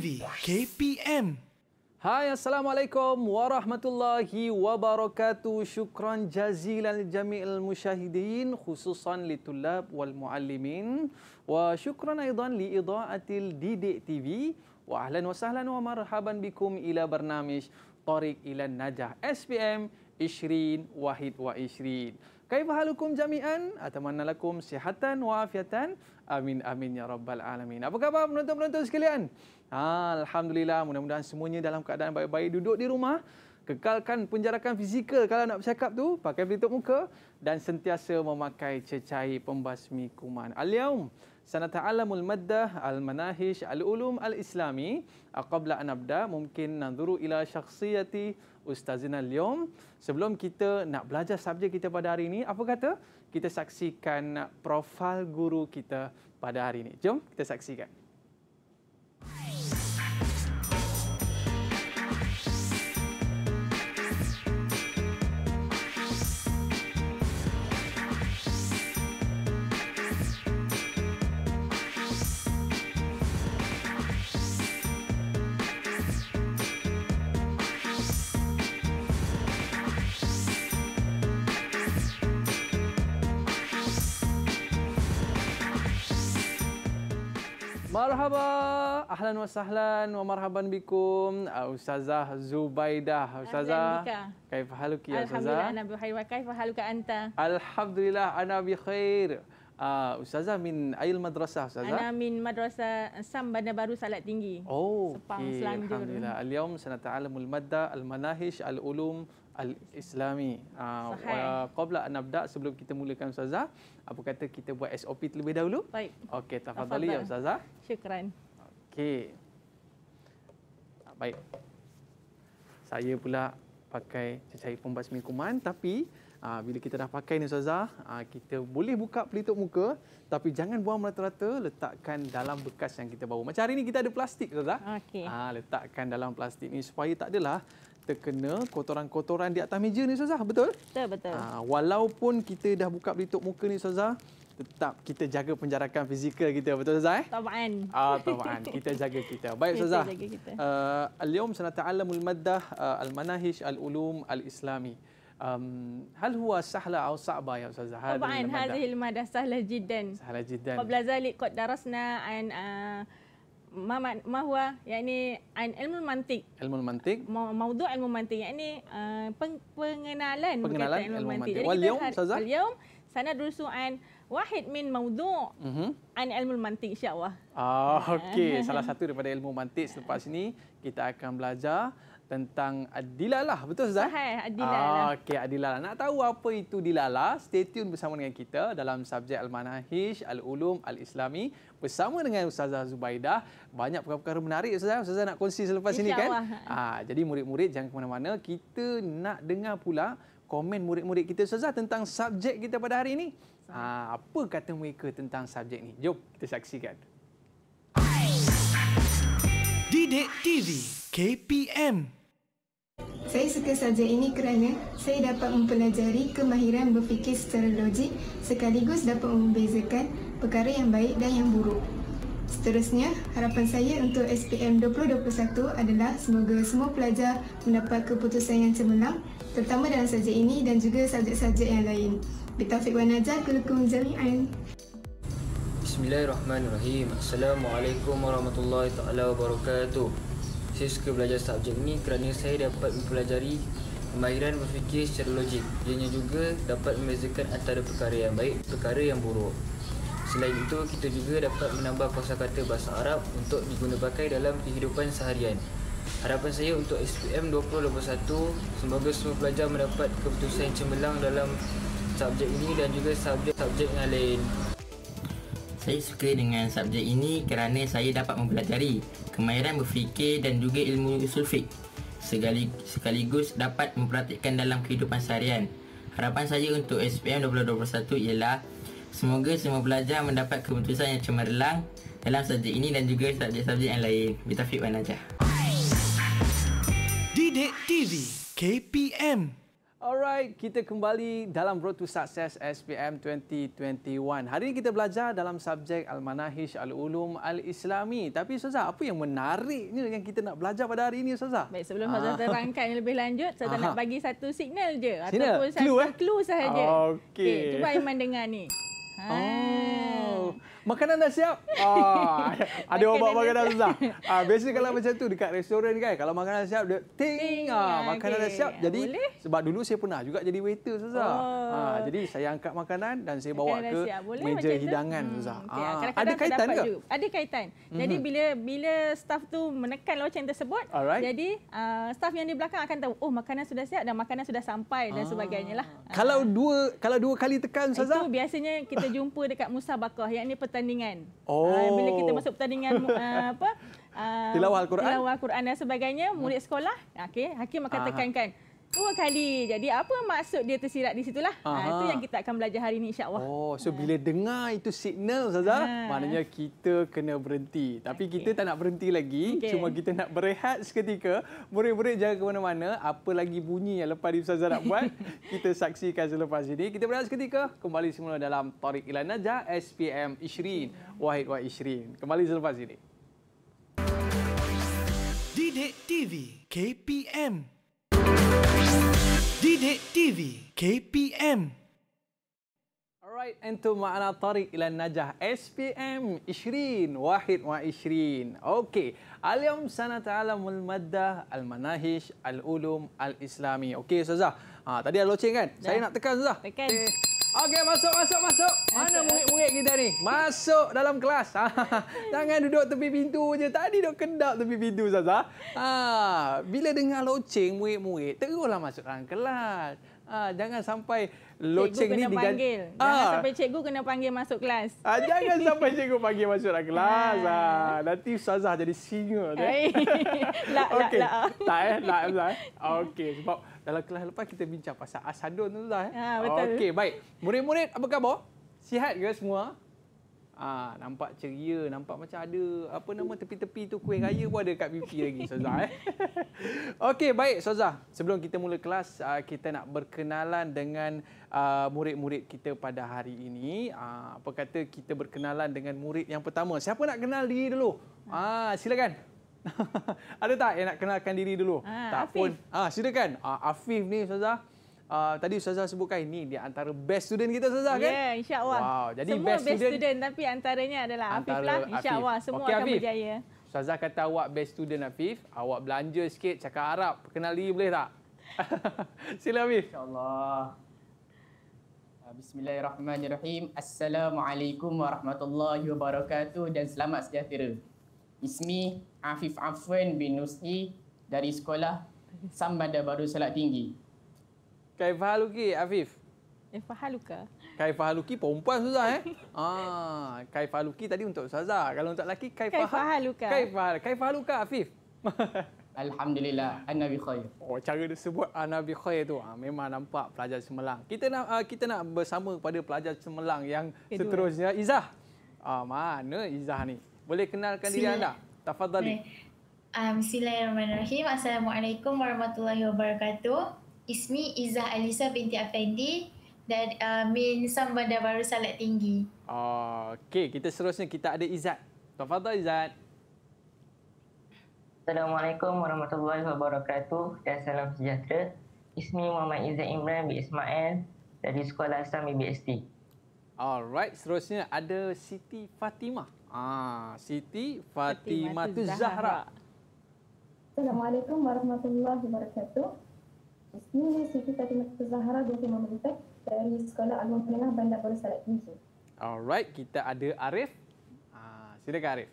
TV KPM. Hai assalamualaikum warahmatullahi wabarakatuh. Syukran jazilan jami'il musyahidin khususan li tulab wal muallimin wa syukran aidan li ida'atil Didik TV. Wa ahlan wa sahlan wa marhaban bikum ila barnamish Tariq ila Najah SPM Ishrin Wahid wa Ishrin. Kaifa halukum jami'an? Atamanna lakum sihatan wa afiatan. Amin amin ya rabbal alamin. Apa khabar penonton-penonton sekalian? Alhamdulillah, mudah-mudahan semuanya dalam keadaan baik-baik duduk di rumah. Kekalkan penjarakan fizikal kalau nak bercakap tu, pakai pelitup muka dan sentiasa memakai cecair pembasmi kuman. Al-yaum sanata'alamul maddah al-manahish al-ulum al-islami aqabla anabda mungkin nanduru ila syakhsiyati ustazina al-yaum. Sebelum kita nak belajar subjek kita pada hari ini, apa kata kita saksikan profil guru kita pada hari ini. Jom kita saksikan. Bye. Marhaba, ahlan wa sahlan wa marhaban bikum ah, Ustazah Zubaidah Ustazah Kaifa haluki ya Ustazah Alhamdulillah ana bikhair wa kaifa haluka anta Alhamdulillah ana bikhair Uh, ah, Ustazah min ayil madrasah Ustazah? Ana min madrasah Sam Bandar Baru Salat Tinggi. Oh, Sepang okay. Selangdur. Alhamdulillah. Al-Yawm sana ta'alamul madda, al-manahish, al-ulum, al-Islami. Ah uh, uh, qabla an nabda sebelum kita mulakan ustazah, apa kata kita buat SOP terlebih dahulu? Baik. Okey, tafadhali ya ustazah. Syukran. Okey. Baik. Saya pula pakai cecair pembasmi kuman tapi Ha, bila kita dah pakai ni Ustazah, ha, kita boleh buka pelitup muka tapi jangan buang rata-rata, letakkan dalam bekas yang kita bawa. Macam hari ni kita ada plastik Ustazah. Okay. Ha, ah, letakkan dalam plastik ni supaya tak adalah kita kena kotoran-kotoran di atas meja ni Ustazah, betul? Betul, betul. Ha, walaupun kita dah buka pelitup muka ni Ustazah, tetap kita jaga penjarakan fizikal kita, betul Ustazah? Eh? Taba'an. Ah, taba'an, kita jaga kita. Baik Ustazah. Kita jaga kita. Ah, Al-Yum Sanata Alamul Maddah ah, Al-Manahish Al-Ulum Al-Islami. Um, hal huwa sahla atau sa'ba ya Ustazah? Taba'an, hadihil madah sahla jiddan. Sahla jiddan. Qabla zalik, kot darasna an... Uh, ma, ma, ma huwa yakni ilmu mantik ilmu mantik ma, maudhu ilmu mantik yakni uh, pengenalan pengenalan ilmu, mantik, mantik. wal yaum sazah wal sanadrusu an Wahid min maudhu' mhm. an ilmu mantik insya-Allah. Ah, okey, salah satu daripada ilmu mantik selepas ini kita akan belajar tentang adilalah. Betul Ustaz? Sahih, adilalah. Ah okey, adilalah. Nak tahu apa itu adilalah? Stay tune bersama dengan kita dalam subjek Al-Manahij Al-Ulum Al-Islami bersama dengan Ustazah Zubaidah. Banyak perkara-perkara menarik Ustazah. Ustazah nak kongsi selepas ini kan? Ah jadi murid-murid jangan ke mana-mana. Kita nak dengar pula komen murid-murid kita Ustazah tentang subjek kita pada hari ini. Ha, apa kata mereka tentang subjek ni? Jom kita saksikan. Didik TV KPM saya suka subjek ini kerana saya dapat mempelajari kemahiran berfikir secara logik sekaligus dapat membezakan perkara yang baik dan yang buruk. Seterusnya, harapan saya untuk SPM 2021 adalah semoga semua pelajar mendapat keputusan yang cemerlang terutama dalam subjek ini dan juga subjek-subjek yang lain. Bitaufiq wa najat kulukum jami'an. Bismillahirrahmanirrahim. Assalamualaikum warahmatullahi taala wabarakatuh. Saya suka belajar subjek ni kerana saya dapat mempelajari kemahiran berfikir secara logik. Ianya juga dapat membezakan antara perkara yang baik perkara yang buruk. Selain itu, kita juga dapat menambah kuasa kata bahasa Arab untuk digunakan dalam kehidupan seharian. Harapan saya untuk SPM 2021, semoga semua pelajar mendapat keputusan cemerlang dalam subjek ini dan juga subjek-subjek yang lain. Saya suka dengan subjek ini kerana saya dapat mempelajari kemahiran berfikir dan juga ilmu usul fiqh sekaligus dapat mempraktikkan dalam kehidupan seharian. Harapan saya untuk SPM 2021 ialah semoga semua pelajar mendapat keputusan yang cemerlang dalam subjek ini dan juga subjek-subjek yang lain. Bitafiq Wan Najah. Didik TV KPM Alright, kita kembali dalam Road to Success SPM 2021. Hari ini kita belajar dalam subjek Al-Manahij Al-Ulum Al-Islami. Tapi Ustazah, apa yang menarik ni yang kita nak belajar pada hari ini Ustazah? Baik, sebelum Ustazah ah. terangkan yang lebih lanjut, Ustazah nak bagi satu signal je. Signal? Ataupun clue, satu eh? clue sahaja. Ah, okey. Okay, cuba Iman dengar ni. Hai. Oh. Ha. Makanan dah siap. Ah, ada orang bawa makanan susah. Ah, Biasanya kalau macam tu dekat restoran kan. Kalau makanan dah siap, dia ting. ting. Ah, ya, makanan okay. dah siap. Jadi Boleh? sebab dulu saya pernah juga jadi waiter susah. Oh. Ah, jadi saya angkat makanan dan saya bawa ke meja macam hidangan hmm. susah. Okay. Ah, ada kaitan ke? Juga. Ada kaitan. Jadi mm-hmm. bila bila staff tu menekan loceng tersebut, Alright. jadi uh, staff yang di belakang akan tahu, oh makanan sudah siap dan makanan sudah sampai dan ah. sebagainya lah. Kalau ah. dua kalau dua kali tekan susah. Itu biasanya kita jumpa dekat musabakah. Yang ini pertandingan. Oh. Uh, bila kita masuk pertandingan uh, apa? Uh, tilawah Al-Quran. Tilawah Al-Quran dan sebagainya, murid sekolah, okey, hakim akan tekankan. Aha dua kali. Jadi apa maksud dia tersirat di situlah. Ha, itu yang kita akan belajar hari ini insya-Allah. Oh, so ha. bila dengar itu signal saja, ha. maknanya kita kena berhenti. Tapi okay. kita tak nak berhenti lagi, okay. cuma kita nak berehat seketika. Murid-murid jangan ke mana-mana, apa lagi bunyi yang lepas ni Ustazah nak buat? kita saksikan selepas ini. Kita berehat seketika, kembali semula dalam Tariq Ilan Najah SPM Ishrin, Wahid Wahid Ishrin. Kembali selepas ini. Didik TV KPM Didik TV KPM Alright, entu ma'ana tarik ila najah SPM Ishrin, Wahid wa Ishrin. Okay, aliyam sana ta'alamul maddah, al-manahish, al-ulum, al-islami. Okay, Ustazah. Ha, tadi ada loceng kan? Saya nak tekan, Ustazah. Tekan. Okay. Eh, Okey, masuk, masuk, masuk. Mana murid-murid kita ni? Masuk dalam kelas. Jangan duduk tepi pintu je. Tadi duduk kedap tepi pintu, Zaza. Ha, bila dengar loceng murid-murid, teruslah masuk dalam kelas. Ha, jangan sampai loceng cikgu kena panggil. Ha. Jangan sampai cikgu kena panggil masuk kelas. Ha, jangan sampai cikgu panggil masuk dalam kelas. Ha. Nanti Zaza jadi singa. Eh. Lak, lak, lak. Tak, eh? Lak, lak. Eh? Okey, sebab... Kalau kelas lepas kita bincang pasal asadun tu lah. Eh. Ha, Okey, baik. Murid-murid, apa khabar? Sihat ke semua? Ah, nampak ceria, nampak macam ada apa nama tepi-tepi tu kuih raya pun ada kat pipi lagi, Sozah. Eh. Okey, baik, Sozah. Sebelum kita mula kelas, ah, kita nak berkenalan dengan ah, murid-murid kita pada hari ini. apa kata kita berkenalan dengan murid yang pertama. Siapa nak kenal diri dulu? Ah, silakan. ada tak yang nak kenalkan diri dulu? Ha, tak Afif. pun. Ah, ha, silakan. Ah, ha, Afif ni Ustazah. Uh, tadi Ustazah sebutkan ini Dia antara best student kita Ustazah kan? Ya, yeah, insyaAllah. Wow, jadi semua best, best student, student, tapi antaranya adalah lah. antara Afif lah. Allah semua okay, akan Afif. berjaya. Ustazah kata awak best student Afif. Awak belanja sikit, cakap Arab. Kenal diri boleh tak? Sila Afif. Allah. Ah, Bismillahirrahmanirrahim. Assalamualaikum warahmatullahi wabarakatuh. Dan selamat sejahtera. Ismi Afif Afwan bin Nusi dari sekolah Sambada Baru Selat Tinggi. Kaifa haluki Afif? Kaifa haluka? Kaifa haluki perempuan susah eh. ah, kaifa haluki tadi untuk saza. Kalau untuk lelaki kaifa Kaifa ha- haluka? Kaifa haluka, haluka Afif? Alhamdulillah ana bi khair. Oh cara dia sebut ana bi khair tu ah, memang nampak pelajar Semelang. Kita nak uh, kita nak bersama kepada pelajar Semelang yang Kedua. seterusnya Izah. Ah mana Izah ni? Boleh kenalkan Sila. diri anda. Tafadhali. Okay. Ah, um, Bismillahirrahmanirrahim. Assalamualaikum warahmatullahi wabarakatuh. Ismi Izzah Alisa binti Afendi dan uh, min Sambada Baru Salat Tinggi. Oh, Okey, kita seterusnya kita ada Izzat. Tafadhal Izzat. Assalamualaikum warahmatullahi wabarakatuh dan salam sejahtera. Ismi Muhammad Izzat Imran bin Ismail dari Sekolah Islam BST. Alright, seterusnya ada Siti Fatimah. Ah, Siti Fatimah tu Zahra. Assalamualaikum warahmatullahi wabarakatuh. Bismillah Siti Fatimah tu Zahra binti Mamlitek dari Sekolah Alun Penengah Bandar Baru Salat Tinggi. Alright, kita ada Arif. Ah, silakan Arif.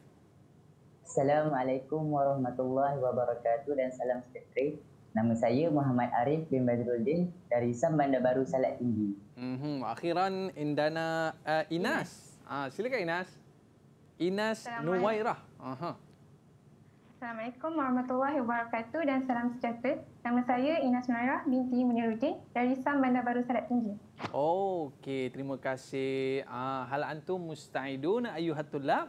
Assalamualaikum warahmatullahi wabarakatuh dan salam sejahtera. Nama saya Muhammad Arif bin Badruddin dari Sam Bandar Baru Salat Tinggi. Mhm, akhiran Indana uh, Inas. Ah, silakan Inas. Inas Nuwairah. Aha. Assalamualaikum warahmatullahi wabarakatuh dan salam sejahtera. Nama saya Inas Nuwairah binti Munirudin dari Sam Bandar Baru Salat Tinggi. Oh, Okey, terima kasih. Ah, hal antum musta'idun ayyuhatullah.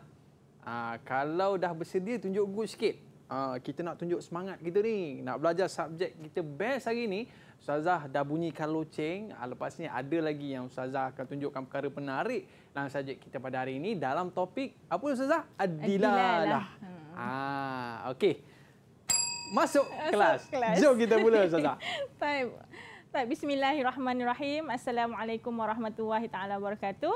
Ah, kalau dah bersedia tunjuk gu sikit. Ah, kita nak tunjuk semangat kita ni. Nak belajar subjek kita best hari ni. Ustazah dah bunyikan loceng. Ah, lepas ni ada lagi yang Ustazah akan tunjukkan perkara menarik dalam sajid kita pada hari ini dalam topik apa Ustazah? Adilalah. Adilalah. Lah. Hmm. Ah, okey. Masuk kelas. kelas. Jom kita mula Ustazah. Baik. Baik, bismillahirrahmanirrahim. Assalamualaikum warahmatullahi taala wabarakatuh.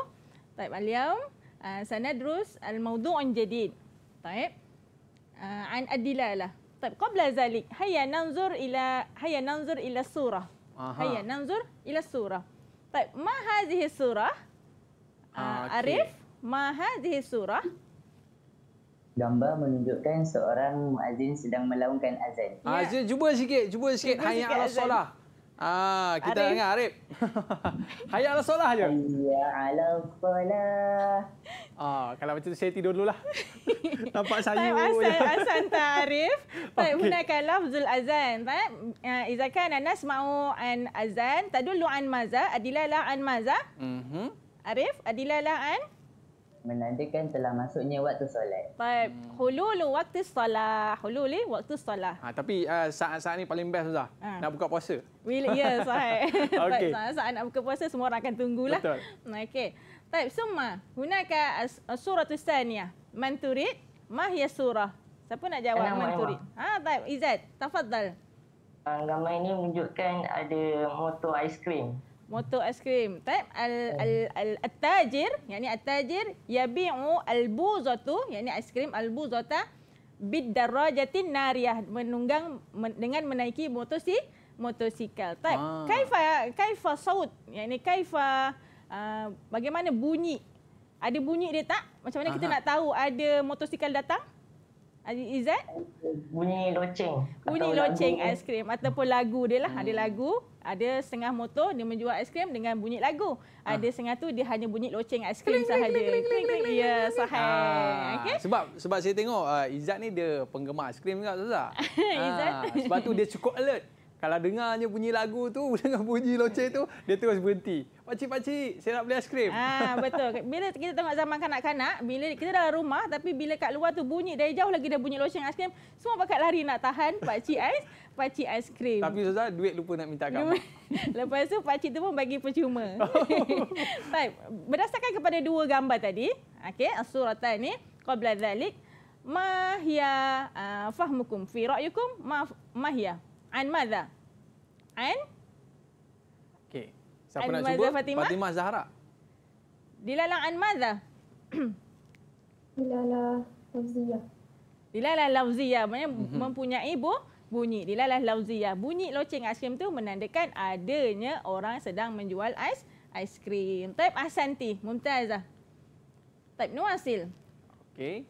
Baik, aliyam. Ah, Sana terus al an jadid. Baik. Uh, an Adilalah. Baik, qabla zalik, hayya nanzur ila hayya nanzur ila surah. Aha. Hayya nanzur ila surah. Baik, ma hadhihi surah? Ah, ah, okay. Arif, mahadhi surah. Gambar menunjukkan seorang muazin sedang melaungkan azan. Ya. Ah, azan cuba sikit, cuba sikit hayya ala solah. Ah, kita Arif. dengar Arif. hayya ala solah je. Hayya ala solah. Ah, kalau macam tu saya tidur dululah. Nampak saya. Tapi asal asal tak Arif. Tapi okay. gunakan lafzul azan. Tak? jika kan anas ma'u an azan. Tadulu an maza. Adilala an maza. Mm Arif, Adila Laan. Eh? Menandakan telah masuknya waktu solat. Baik, hmm. hulul waktu solat. Hulul eh, waktu solat. Ha, tapi ah, saat-saat uh, ni paling best, Ustaz. Ha. Nak buka puasa. Really, ya, sahai. okay. Saat-saat nak buka puasa, semua orang akan tunggulah. Betul. Okey. Baik, semua. Gunakan surah tu saniah. Man turid, mahya surah. Siapa nak jawab Man turid? Ha, baik, Izzat. Tafadzal. Uh, gambar ini menunjukkan ada motor aiskrim motor aiskrim taib al oh. al al atajir, yakni al tajir yabiu al buzatu yakni aiskrim al buzata bid darajatin nariyah menunggang men, dengan menaiki motor si motosikal taib ah. kaifa kaifa saut yakni kaifa uh, bagaimana bunyi ada bunyi dia tak macam mana Aha. kita nak tahu ada motosikal datang Aziz Izzat? Bunyi loceng. Bunyi loceng lagu. aiskrim ataupun lagu dia lah. Hmm. Ada lagu, ada setengah motor dia menjual aiskrim dengan bunyi lagu. Ha. Ada setengah tu dia hanya bunyi loceng aiskrim sahaja. Ya, sahai. Ah. Okay. Sebab sebab saya tengok uh, Izzat ni dia penggemar aiskrim juga, Ustazah. Izzat. Sebab tu dia cukup alert kalau dengarnya bunyi lagu tu, dengar bunyi loceng tu, dia terus berhenti. Pakcik-pakcik, saya nak beli aiskrim. Ah, betul. Bila kita tengok zaman kanak-kanak, bila kita dalam rumah tapi bila kat luar tu bunyi dari jauh lagi dah bunyi loceng aiskrim, semua pakat lari nak tahan pakcik ais, pakcik aiskrim. Tapi Zaza, duit lupa nak minta kamu. Lepas tu pakcik tu pun bagi percuma. Oh. Baik, berdasarkan kepada dua gambar tadi, okey, suratan ni, qabla zalik, mahya uh, fahmukum fi ra'yukum ma mahya An Madha. An? Okey, Siapa An nak cuba? Fatimah? Fatimah Zahra. Dilala An Madha. Dilalah Lauziyah. Dilalah Lauziyah. Maksudnya mm-hmm. mempunyai bu, bunyi. Dilalah Lauziyah. Bunyi loceng aiskrim tu menandakan adanya orang sedang menjual ais aiskrim. Type Asanti. Mumtazah. Type Nuasil. Okey.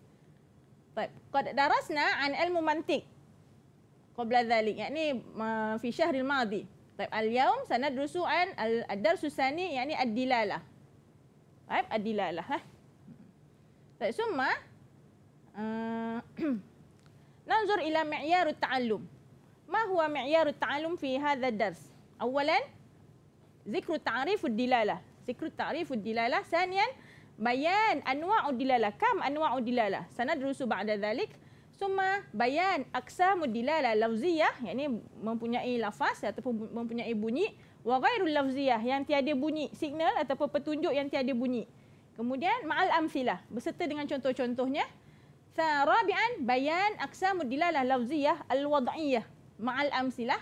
Type. kod darasna an ilmu mantik qabla dhalik yakni fi syahr al-madi طيب اليوم سندرس عن الدرس الثاني يعني الدلالة طيب الدلالة ها طيب ثم ننظر إلى معيار التعلم ما هو معيار التعلم في هذا الدرس أولا ذكر تعريف الدلالة ذكر تعريف الدلالة ثانيا بيان أنواع الدلالة كم أنواع الدلالة سندرس بعد ذلك Suma bayan aksa mudilala lafziyah yang ini mempunyai lafaz ataupun mempunyai bunyi wa ghairul lafziyah yang tiada bunyi signal ataupun petunjuk yang tiada bunyi. Kemudian ma'al amsilah berserta dengan contoh-contohnya. Tharabian bayan aksa mudilala lafziyah al-wad'iyah ma'al amsilah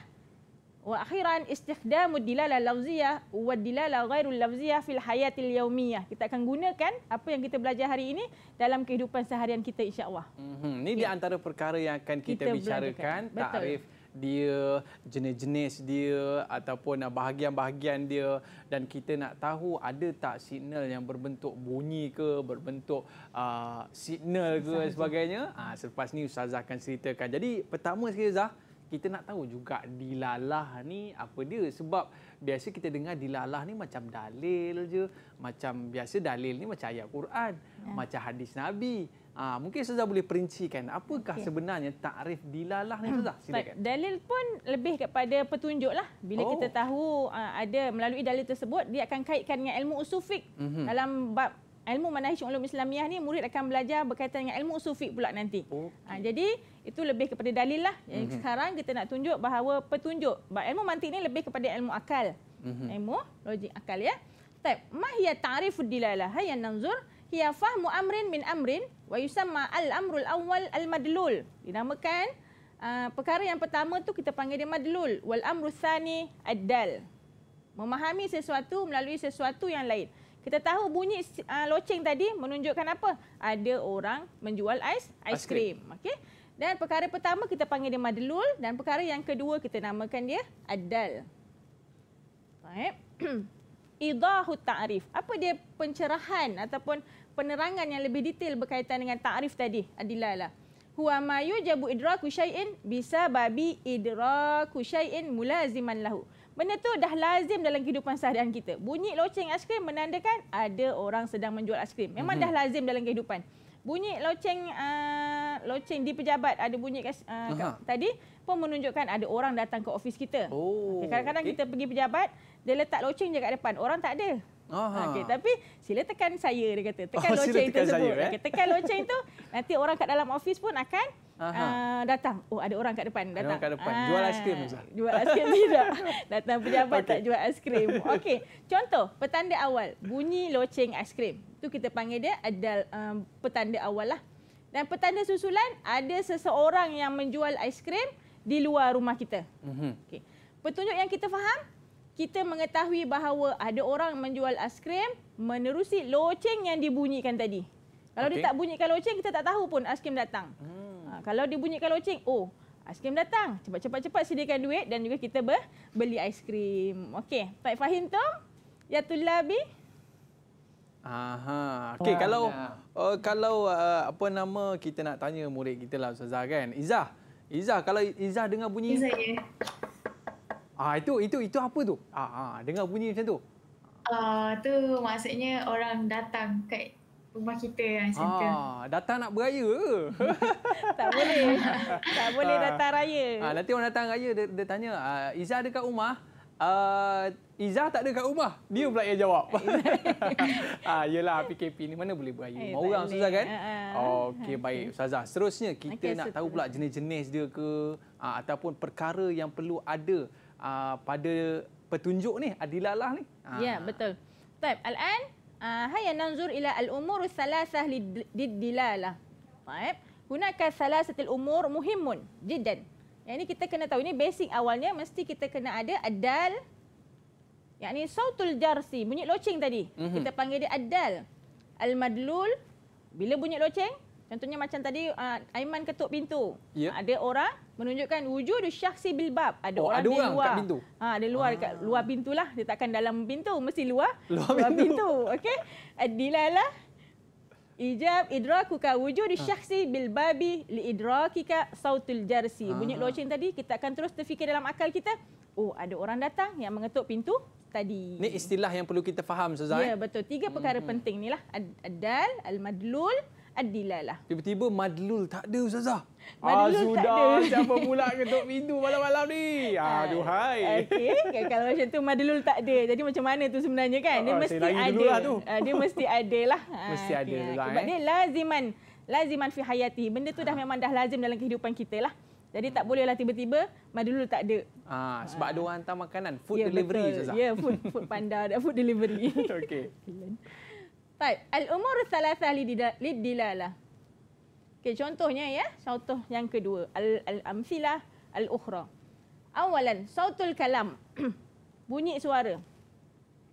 واخيرا استخدام الدلاله اللفظيه والدلاله غير اللفظيه في الحياه اليوميه kita akan gunakan apa yang kita belajar hari ini dalam kehidupan seharian kita insyaallah mhm ini okay. di ya. antara perkara yang akan kita, kita bicarakan takrif dia jenis-jenis dia ataupun bahagian-bahagian dia dan kita nak tahu ada tak signal yang berbentuk bunyi ke berbentuk uh, signal ke Sisa sebagainya ha, selepas ni ustazah akan ceritakan jadi pertama sekali ustazah kita nak tahu juga dilalah ni apa dia sebab biasa kita dengar dilalah ni macam dalil je macam biasa dalil ni macam ayat Quran ya. macam hadis Nabi ha, mungkin saya boleh perincikan apakah okay. sebenarnya takrif dilalah ni hmm. Ustaz silakan But dalil pun lebih kepada petunjuk lah bila oh. kita tahu uh, ada melalui dalil tersebut dia akan kaitkan dengan ilmu usufik mm-hmm. dalam bab ilmu manhaj ulum Islamiah ni murid akan belajar berkaitan dengan ilmu usufik pula nanti okay. ha, jadi itu lebih kepada dalil lah. Yang mm-hmm. sekarang kita nak tunjuk bahawa petunjuk. Bah, ilmu mantik ni lebih kepada ilmu akal. Mm-hmm. Ilmu logik akal ya. Tep, mahiyat ta'rifud dilalah ha, yang nanzur hiya fahmu amrin min amrin wa yusamma al amrul awal al madlul dinamakan uh, perkara yang pertama tu kita panggil dia madlul wal amru thani ad memahami sesuatu melalui sesuatu yang lain kita tahu bunyi uh, loceng tadi menunjukkan apa ada orang menjual ais ais krim okay. Dan perkara pertama kita panggil dia madlul dan perkara yang kedua kita namakan dia adal. Baik. Idahu ta'rif. Apa dia pencerahan ataupun penerangan yang lebih detail berkaitan dengan ta'rif tadi? Adilala. Lah. Huwa ma yujabu idraku syai'in bisa babi idraku syai'in mulaziman lahu. Benda tu dah lazim dalam kehidupan seharian kita. Bunyi loceng aiskrim menandakan ada orang sedang menjual aiskrim. Memang mm-hmm. dah lazim dalam kehidupan. Bunyi loceng uh, loceng di pejabat ada bunyi kat, uh, kat tadi pun menunjukkan ada orang datang ke office kita. Oh. Kadang-kadang okay, okay. kita pergi pejabat, dia letak loceng je kat depan. Orang tak ada. Okay, tapi sila tekan saya dia kata. Tekan oh, loceng tekan tersebut. Saya, eh? okay, tekan loceng itu nanti orang kat dalam office pun akan Uh, datang. Oh, ada orang kat depan. Datang. Ada orang kat depan. Uh, jual ah, aiskrim, Ustaz. Jual aiskrim tidak. Datang pejabat okay. tak jual aiskrim. Okey. Contoh, petanda awal. Bunyi loceng aiskrim. Tu kita panggil dia adalah um, petanda awal lah. Dan petanda susulan ada seseorang yang menjual aiskrim di luar rumah kita. Mm-hmm. Okay. Petunjuk yang kita faham, kita mengetahui bahawa ada orang menjual aiskrim menerusi loceng yang dibunyikan tadi. Kalau okay. dia tak bunyikan loceng, kita tak tahu pun aiskrim datang. Mm. Ha, kalau dia bunyikan loceng, oh aiskrim datang. Cepat-cepat-cepat sediakan duit dan juga kita ber- beli aiskrim. Okey, Pak Fahim tu, Yatullah bih. Aha. Okey kalau uh, kalau uh, apa nama kita nak tanya murid kita lah ustazah kan. Izah. Izah kalau Izah dengar bunyi Izah ya. Ah itu itu itu apa tu? Ah, ah dengar bunyi macam tu. Ah tu maksudnya orang datang kat rumah kita yang ah, center. Ah datang nak beraya ke? tak boleh. tak boleh ah. datang raya. Ah nanti orang datang raya dia, dia tanya, ah, Izah dekat rumah? Ah Izzah tak ada kat rumah. Dia pula yang jawab. Eh, ah, yelah, PKP ni mana boleh berayu. Eh, Mau orang susah kan? Ha, ha. Okey, ha, baik. Ustazah, seterusnya kita okay, nak super. tahu pula jenis-jenis dia ke ah, ataupun perkara yang perlu ada ah, pada petunjuk ni, adilalah ni. Ah. Ya, yeah, betul. Baik, Al-An, uh, ah, hayya nanzur ila al-umur thalasah lid-dilalah. gunakan Hunaka thalasatil umur muhimun jidan. Yang ini kita kena tahu. Ini basic awalnya mesti kita kena ada adal, yang ini sautul jarsi, bunyi loceng tadi. Mm-hmm. Kita panggil dia adal. Al-madlul, bila bunyi loceng, contohnya macam tadi uh, Aiman ketuk pintu. Yep. Ya. Ada ah, orang menunjukkan wujud syaksi bilbab. Ada oh, orang ada di orang luar. Pintu. Ha, ada luar, ah. kat luar pintulah. Dia takkan dalam pintu, mesti luar. Luar, luar pintu. pintu. Okey. Adilalah ijab idrakuka wujud ha. syakhsi bil babi li idrakika sautul jarsi. Ah. Bunyi loceng tadi kita akan terus terfikir dalam akal kita. Oh, ada orang datang yang mengetuk pintu tadi. Ini istilah yang perlu kita faham, Suzai. Ya, betul. Tiga perkara penting inilah. Ad-dal, al-madlul, adilah lah. Tiba-tiba Madlul tak ada Ustazah. Madlul ah, sudah. tak ada. Siapa pula ketuk pintu malam-malam ni? Aduhai. Okay. kalau macam tu Madlul tak ada. Jadi macam mana tu sebenarnya kan? Dia ah, mesti ada. Lah tu. Ah, dia mesti ada lah. Ah, mesti okay. ada lah. Sebab eh. dia laziman. Laziman fi hayati. Benda tu dah memang dah lazim dalam kehidupan kita lah. Jadi tak bolehlah tiba-tiba Madlul tak ada. Ah, sebab ah. ada orang hantar makanan. Food ya, delivery, Ustazah. Ya, food, food panda. food delivery. Okay. Baik, al-umur salasah lidilalah. Okey, contohnya ya, contoh yang kedua, al-amsilah al-ukhra. Awalan, sautul kalam. bunyi suara.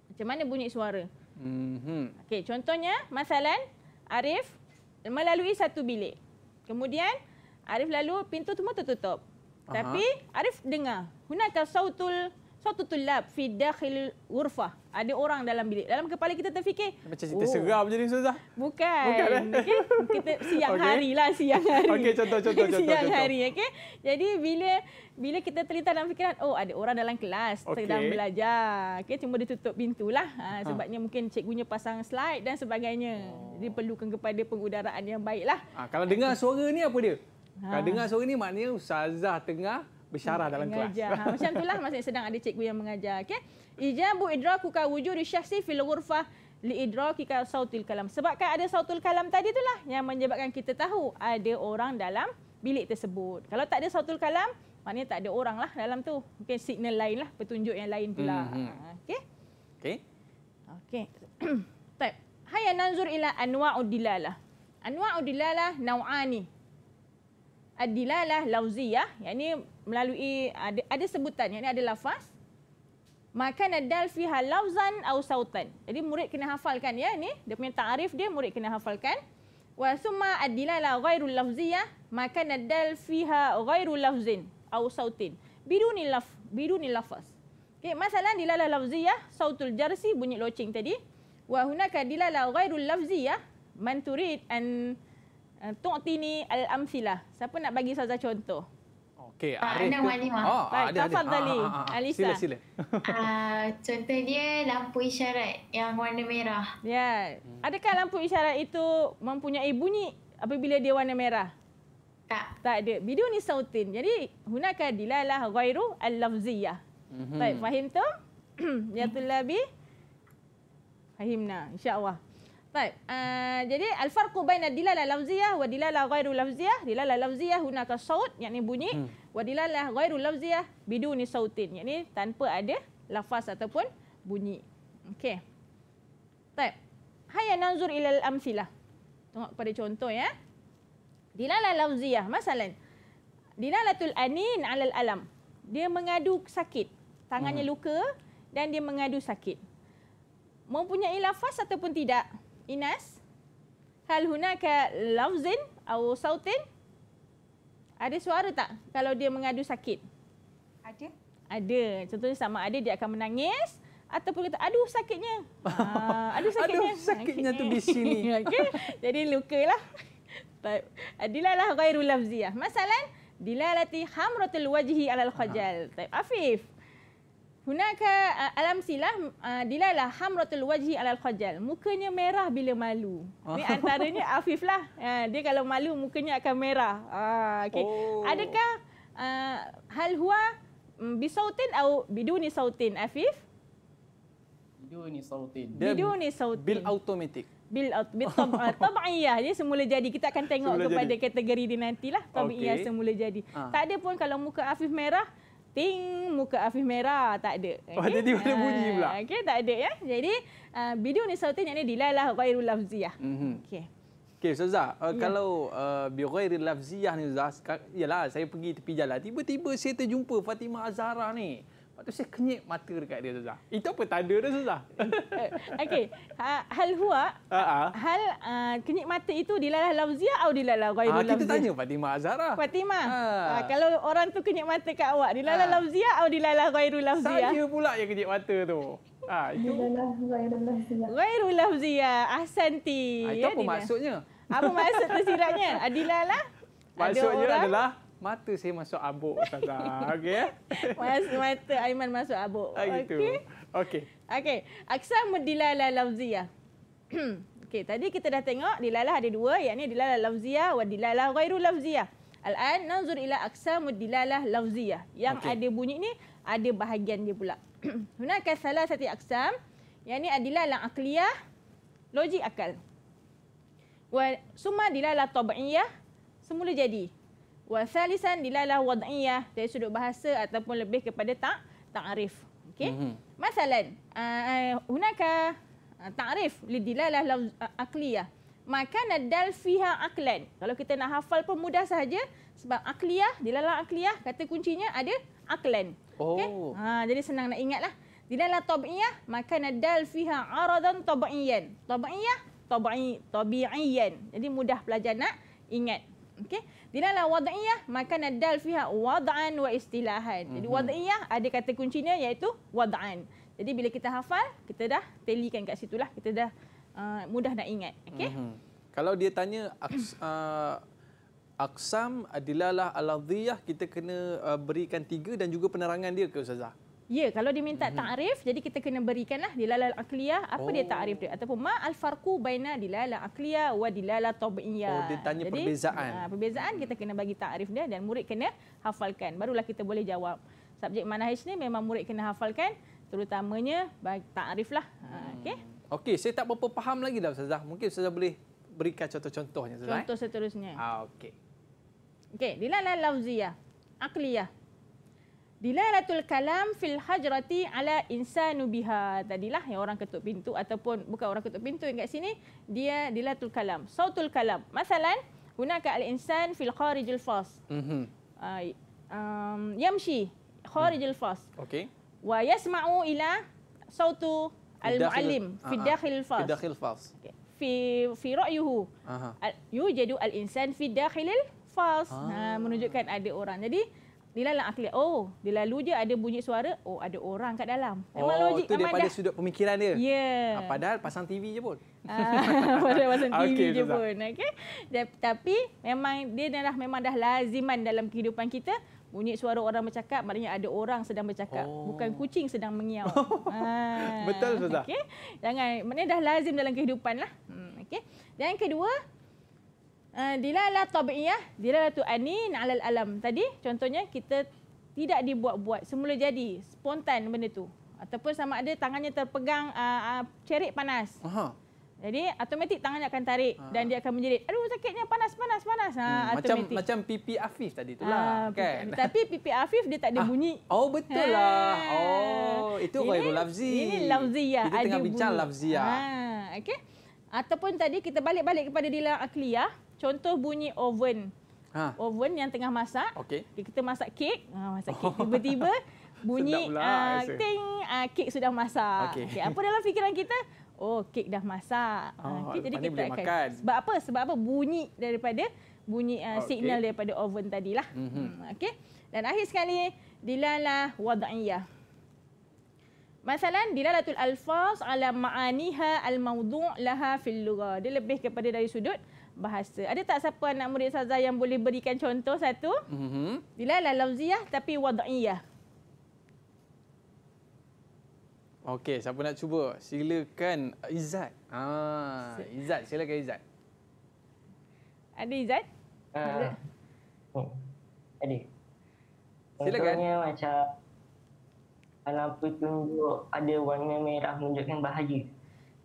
Macam mana bunyi suara? Mhm. Okey, contohnya, masalan Arif melalui satu bilik. Kemudian Arif lalu pintu tu tertutup. Aha. Tapi Arif dengar. Hunaka sautul suatu tulab fi dakhil urfah. Ada orang dalam bilik. Dalam kepala kita terfikir. Macam cerita oh. seram je ni Ustazah. Bukan. Bukan eh? okay? kita, siang okay. hari lah siang hari. Okey contoh contoh contoh. siang contoh. hari okey. Jadi bila bila kita terlintas dalam fikiran oh ada orang dalam kelas okay. sedang belajar. Okey cuma ditutup pintulah. Ha, ha, sebabnya ha. mungkin cikgunya pasang slide dan sebagainya. Oh. Jadi perlukan kepada pengudaraan yang baiklah. Ha, kalau dengar suara ni apa dia? Ha. Kalau dengar suara ni maknanya Ustazah tengah bersyarah hmm, dalam mengajar. kelas. Ha, macam itulah masih sedang ada cikgu yang mengajar. Okay? Ijabu idraku ka wujudu syasi fil ghurfah li idraki ka sautil kalam. Sebab Sebabkan ada sautul kalam tadi itulah yang menyebabkan kita tahu ada orang dalam bilik tersebut. Kalau tak ada sautul kalam, maknanya tak ada orang lah dalam tu. Mungkin signal lain lah, petunjuk yang lain pula. Hmm. hmm. Ha, okay? Okay. Okay. Taip. Hayya nanzur ila anwa'ud dilalah. Anwa'ud dilalah naw'ani. Ad-dilalah lauziyah. Yang ini melalui ada ada sebutan yang ini ada lafaz makan adalfi halauzan au sautan jadi murid kena hafalkan ya ni dia punya takrif dia murid kena hafalkan wa summa adilala ghairul lafziyah makan fiha ghairul lafzin au sautin biduni laf biduni lafaz okey masalah dilala lafziyah sautul jarsi bunyi loceng tadi wa hunaka dilala ghairul lafziyah man turid an uh, tu'tini al-amthilah. Siapa nak bagi saza contoh? Okey, uh, Arif. Anak Walimah. Oh, Baik, ah, ada, ada. Tali. Ah, ah, ah, ah. Alisa. Sila, sila. uh, contoh dia lampu isyarat yang warna merah. Ya. Yeah. Hmm. Adakah lampu isyarat itu mempunyai bunyi apabila dia warna merah? Tak. Tak ada. Video ni sautin. Jadi, hunaka dilalah ghairu al-lafziyah. Mm-hmm. Baik, faham tu? Yatul labi. Fahimna. Allah. Baik. Uh, jadi al farqu baina dilalah lafziyah wa dilalah ghairu lafziyah. Dilalah lafziyah hunaka saut yakni bunyi hmm. wa dilalah ghairu lafziyah biduni sautin yakni tanpa ada lafaz ataupun bunyi. Okey. Baik. Hayya nanzur ila al amsilah. Tengok pada contoh ya. Dilalah lafziyah masalan dilalatul anin ala al alam. Dia mengadu sakit. Tangannya hmm. luka dan dia mengadu sakit. Mempunyai lafaz ataupun tidak? Inas, hal hunaka lafzin atau sautin? Ada suara tak kalau dia mengadu sakit? Ada. Ada. Contohnya sama ada dia akan menangis ataupun kata aduh sakitnya. Ha, aduh sakitnya. aduh sakitnya tu di sini. Okey. Ya Jadi luka lah. Adilah lah ghairu lafziyah. Masalan dilalati hamratul wajhi alal khajal. Taib Afif. Hunaka uh, alam silah uh, dilalah hamratul wajhi alal khajal. Mukanya merah bila malu. Oh. ni antaranya Afif lah. Uh, dia kalau malu mukanya akan merah. Uh, ah, okay. oh. Adakah uh, hal huwa um, bisautin atau biduni sautin Afif? Biduni sautin. The biduni sautin. Bil automatic. Bil uh, tab'iyah. Jadi semula jadi. Kita akan tengok semula kepada jadi. kategori dia nantilah. Tab'iyah okay. semula jadi. Uh. Tak ada pun kalau muka Afif merah ting muka Afif merah tak ada. Oh, okay? Oh, jadi mana bunyi ah, pula? Okey, tak ada ya. Jadi uh, video ni satu yang ni dilailah ghairul lafziyah. Mm -hmm. Okey. Okey, Ustaz, uh, yeah. kalau uh, ghairul lafziyah ni Ustaz, yalah saya pergi tepi jalan tiba-tiba saya terjumpa Fatimah Azhara ni. Lepas saya kenyik mata dekat dia Zaza. Itu apa tanda dia Zaza? Okey. Ha, hal huwa, hal uh, ah, kenyik mata itu dilalah lauzia atau dilalah ghairu ah, lauzia? Kita tanya Fatimah Azhara. Fatimah, ha. Ah, kalau orang tu kenyik mata kat awak, dilalah ha. lauzia atau dilalah ghairu lauzia? Saya pula yang kenyik mata tu. Ha, itu. Ghairu lauzia. Ahsanti. Ha, itu ya, apa dilalah. maksudnya? Apa maksud tersiratnya? Adilalah? Maksudnya ada adalah mata saya masuk abuk ustazah okey ya eh? mata, mata Aiman masuk abuk ah, okey okey okey aksa mudilala lafziyah okey tadi kita dah tengok dilalah ada dua yakni dilalah lafziyah wa dilalah ghairu lafziyah Al-an nanzur ila aqsamud dilalah lafziyah. Yang okay. ada bunyi ni ada bahagian dia pula. Hunaka thalathati aqsam, yakni adilalah aqliyah, logik akal. Wa summa dilalah tab'iyyah, semula jadi. Wasalisan dilalah wad'iyah dari sudut bahasa ataupun lebih kepada tak ta'rif. Okey. Mm-hmm. Masalan, uh, hunaka eh, ta'rif li dilalah lafz aqliyah. Maka nadal fiha aqlan. Kalau kita nak hafal pun mudah sahaja sebab aqliyah dilalah aqliyah kata kuncinya ada aqlan. Okey. Oh. Ha, jadi senang nak ingatlah. Dilalah tab'iyah maka nadal fiha aradan tab'iyan. Tab'iyah tab'i tabi'iyan. Jadi mudah pelajar nak ingat. Okey. Dilalah wada'iyah maka nadal fiha wada'an wa istilahan. Jadi mhm. wada'iyah ada kata kuncinya iaitu wada'an. Jadi bila kita hafal, kita dah telikan kat situlah. Kita dah uh, mudah nak ingat. Okey. Mhm. Kalau dia tanya aks, uh, aksam adilalah aladhiyah, kita kena uh, berikan tiga dan juga penerangan dia ke Ustazah? Ya, kalau dia minta mhm. ta'rif, jadi kita kena berikanlah dilalal akliyah. Apa oh. dia ta'rif dia? Ataupun ma'al farku baina dilalal akliyah wa dilalal tab'iyah. Oh, dia tanya jadi, perbezaan. Ha, perbezaan, kita kena bagi ta'rif dia dan murid kena hafalkan. Barulah kita boleh jawab. Subjek manhaj ni memang murid kena hafalkan. Terutamanya, ta'rif lah. Ha, hmm. okay? saya tak berapa faham lagi dah, Ustazah. Mungkin Ustazah boleh berikan contoh-contohnya. Eh? Contoh seterusnya. Ah, Okey. Okey, dilalal lafziyah. Akliyah. Dilalatul kalam fil hajrati ala insanu biha. Tadilah yang orang ketuk pintu ataupun bukan orang ketuk pintu yang kat sini. Dia dilalatul kalam. Sautul kalam. Masalan, gunakan al insan fil kharijil fas. Mm-hmm. Uh, um, yamshi. Kharijil fas. Okay. Wa yasma'u ila sautu al-mu'allim. Fi dakhil fas. Fi dakhil fas. Fi, fi ra'yuhu. uh Yujadu al insan fi dakhil fas. Nah, ha, menunjukkan ada orang. Jadi, Dilalang lah Oh, dilalu lalu je ada bunyi suara. Oh, ada orang kat dalam. Memang oh, logik. Itu memang daripada dah... sudut pemikiran dia. Yeah. Ya. Ha, padahal pasang TV je pun. Ah, pada pasang TV okay, je susah. pun. Okay? Tapi memang dia dah, lah, memang dah laziman dalam kehidupan kita. Bunyi suara orang bercakap maknanya ada orang sedang bercakap. Oh. Bukan kucing sedang mengiau. ha. Betul, Ustazah. Okay? Jangan, maknanya dah lazim dalam kehidupan lah. Hmm. Okay? Dan yang kedua, dilala eh, Dilala tu anin alal alam tadi contohnya kita tidak dibuat-buat semula jadi spontan benda tu ataupun sama ada tangannya terpegang uh, eh, eh, cerik panas Aha. jadi automatik tangannya akan tarik Aha. dan dia akan menjerit aduh sakitnya panas panas panas ha, hmm, macam macam pipi afif tadi itulah. lah kan tapi pipi afif dia tak ada ah. bunyi oh betul lah ha. oh itu ghairu lafzi ini lafzi ya kita tengah bincang lafzi ya ha, okey ataupun tadi kita balik-balik kepada dilal akliyah Contoh bunyi oven. Ha. Oven yang tengah masak. Okay. Kita masak kek. Ha, masak kek oh. tiba-tiba bunyi uh, ting uh, kek sudah masak. Okay. Okay. Apa dalam fikiran kita? Oh, kek dah masak. Ah, oh, okay. Jadi kita akan. Makan. Sebab apa? Sebab apa bunyi daripada bunyi uh, okay. signal daripada oven tadilah. Mm -hmm. Okey. Dan akhir sekali, dilalah wada'iyah. Masalan, dilalatul alfaz ala ma'aniha al-mawdu' laha fil lugah. Dia lebih kepada dari sudut bahasa. Ada tak siapa anak murid saza yang boleh berikan contoh satu? Mhm. Bila la lafziah tapi wad'iyah. Okey, siapa nak cuba? Silakan Izzat. Ha, ah, Izzat, silakan Izzat. Ada Izzat? Uh, oh. Ada. Silakan. Contohnya macam dalam petunjuk ada warna merah menunjukkan bahaya.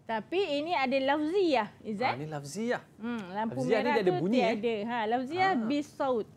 Tapi ini ada lafziah, is that? Ah, ha, ini lafziah. Hmm, lampu lafziyah merah ni dia ada bunyi. Eh? Tiada. Ha, lafziah ha. Ah. saud.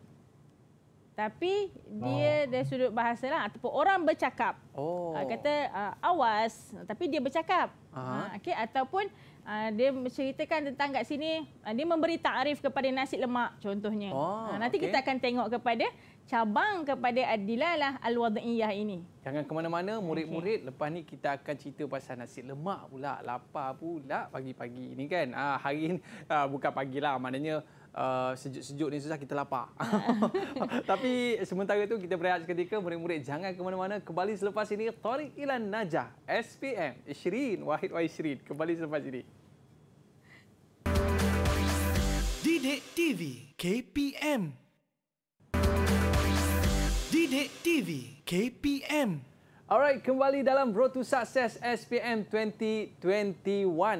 Tapi dia oh. dari sudut bahasa lah, ataupun orang bercakap. Oh. Ha, kata uh, awas, tapi dia bercakap. Ha, okay. Ataupun uh, dia menceritakan tentang kat sini, uh, dia memberi ta'rif kepada nasi lemak contohnya. Oh, ha, nanti okay. kita akan tengok kepada cabang kepada Adilalah Al-Wadiyah ini. Jangan ke mana-mana murid-murid. Okay. Lepas ni kita akan cerita pasal nasi lemak pula. Lapar pula pagi-pagi ini kan. Ah, hari ini ah, bukan pagi lah. Maknanya ah, sejuk-sejuk uh, ni susah kita lapar. Tapi sementara itu kita berehat seketika. Murid-murid jangan ke mana-mana. Kembali selepas ini. Tariq Ilan Najah. SPM. Syirin. Wahid Wahid Syirin. Kembali selepas ini. Didik TV. KPM. Didik TV KPM. Alright, kembali dalam Road to Success SPM 2021.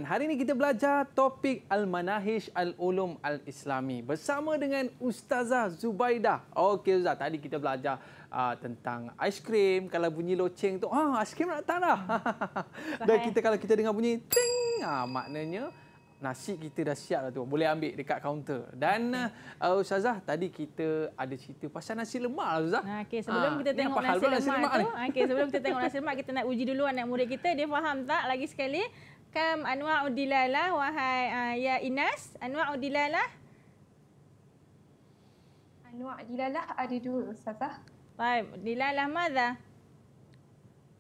Hari ini kita belajar topik Al-Manahish Al-Ulum Al-Islami bersama dengan Ustazah Zubaidah. Okey ustazah. tadi kita belajar uh, tentang aiskrim, kalau bunyi loceng tu, ah, aiskrim nak tanah. Dan kita kalau kita dengar bunyi ting, ah, maknanya nasi kita dah siap lah tu. Boleh ambil dekat kaunter. Dan uh, Ustazah, tadi kita ada cerita pasal nasi lemak lah Ustazah. Okay, sebelum ha, kita tengok nasi lemak, nasi lemak tu, okay, sebelum kita tengok nasi lemak, kita nak uji dulu anak murid kita. Dia faham tak lagi sekali? Kam Anwar Udilalah, wahai uh, Ya Inas. Anwar Udilalah. Anwar Udilalah ada dua Ustazah. Baik, Dilalah Mazah,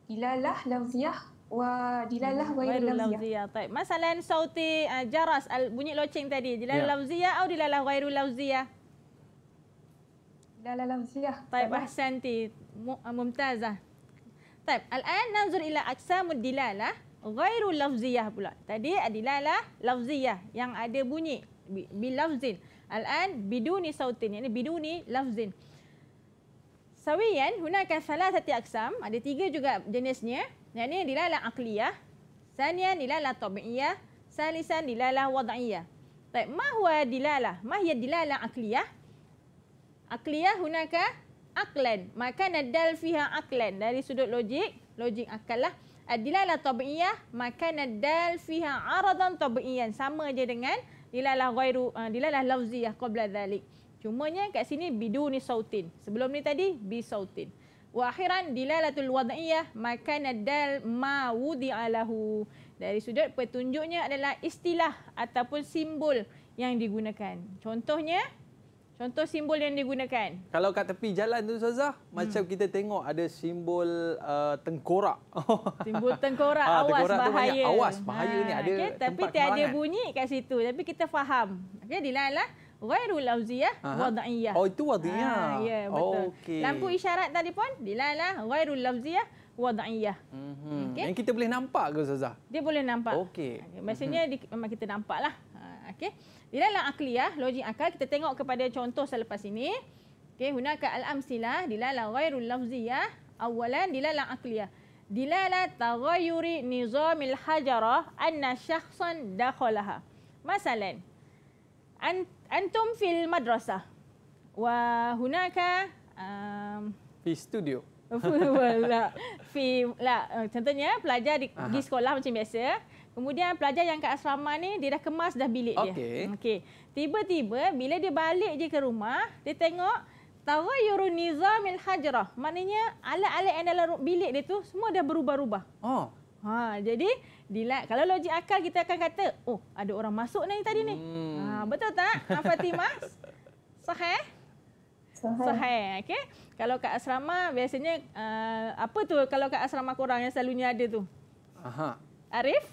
Dilalah Lawziah. Wah, dilalah hmm, wairul lauziyah. Masalan sauti uh, jaras al, bunyi loceng tadi. Dilalah yeah. lauziyah atau dilalah wairul lauziyah? Dilalah lauziyah. Baik, bahsanti. Ah, mumtazah. Baik, al-an nanzur ila aksamud dilalah wairul lauziyah pula. Tadi adilalah ah, lauziyah yang ada bunyi. Bil lafzin. Al-an biduni sautin. Ini biduni lafzin. Sawiyan, hunaka salah satu aksam. Ada tiga juga jenisnya. Yang ni dilalah akliyah. Sanian dilalah tabi'iyah. Salisan dilalah wad'iyah. Baik, mahuwa dilalah. Mahya dilalah akliyah. Akliyah hunaka aklan. Maka nadal fiha aklan. Dari sudut logik, logik akal lah. Dilalah tabi'iyah. Maka nadal fiha aradan tabi'iyan. Sama je dengan dilalah ghairu, uh, dilalah lawziyah qabla dhalik. Cumanya kat sini bidu ni sautin. Sebelum ni tadi, bi sautin. Wahiran dilalatul wad'iyah makan dal ma wudi'alahu. Dari sudut petunjuknya adalah istilah ataupun simbol yang digunakan. Contohnya, contoh simbol yang digunakan. Kalau kat tepi jalan tu, Suazah, hmm. macam kita tengok ada simbol uh, tengkorak. Simbol tengkorak, ha, awas, tengkorak bahaya. Awas, bahaya ha, ni ah, ada okay, Tapi tiada bunyi kat situ. Tapi kita faham. Okay, dilalat. Gairul auziyah eh? wadaiyah. Oh itu wadaiyah. Ha, ya yeah, betul. Oh, okay. Lampu isyarat tadi pun dilalah ghairul lafziyah eh? wadaiyah. Mhm. Okay. Yang kita boleh nampak ke ustazah? Dia boleh nampak. Okey. Ah, okay. Maksudnya mm -hmm. di, memang kita nampaklah. Ha ah, okey. Dilalah akliyah, logik akal kita tengok kepada contoh selepas ini. Okey, hunaka al-amsilah dilalah gairul lafziyah. Awalan dilalah aqliyah. Dilalah taghayyuri nizamil hajarah anna syakhsan dakhalaha. Masalan, antum fil madrasah wa hunaka um, fi studio wala fi la eh, contohnya pelajar di pergi sekolah macam biasa kemudian pelajar yang ke asrama ni dia dah kemas dah bilik okay. dia okey tiba-tiba bila dia balik je ke rumah dia tengok tawayyuru nizamil hajrah maknanya alat-alat yang dalam bilik dia tu semua dah berubah-ubah oh ha jadi dilat. Kalau logik akal kita akan kata, oh ada orang masuk ni tadi ni. Hmm. Ha, betul tak? Ah, Fatimah? Sahih? Sahih. Sahih. Okay. Kalau kat asrama biasanya uh, apa tu kalau kat asrama korang yang selalunya ada tu? Aha. Arif?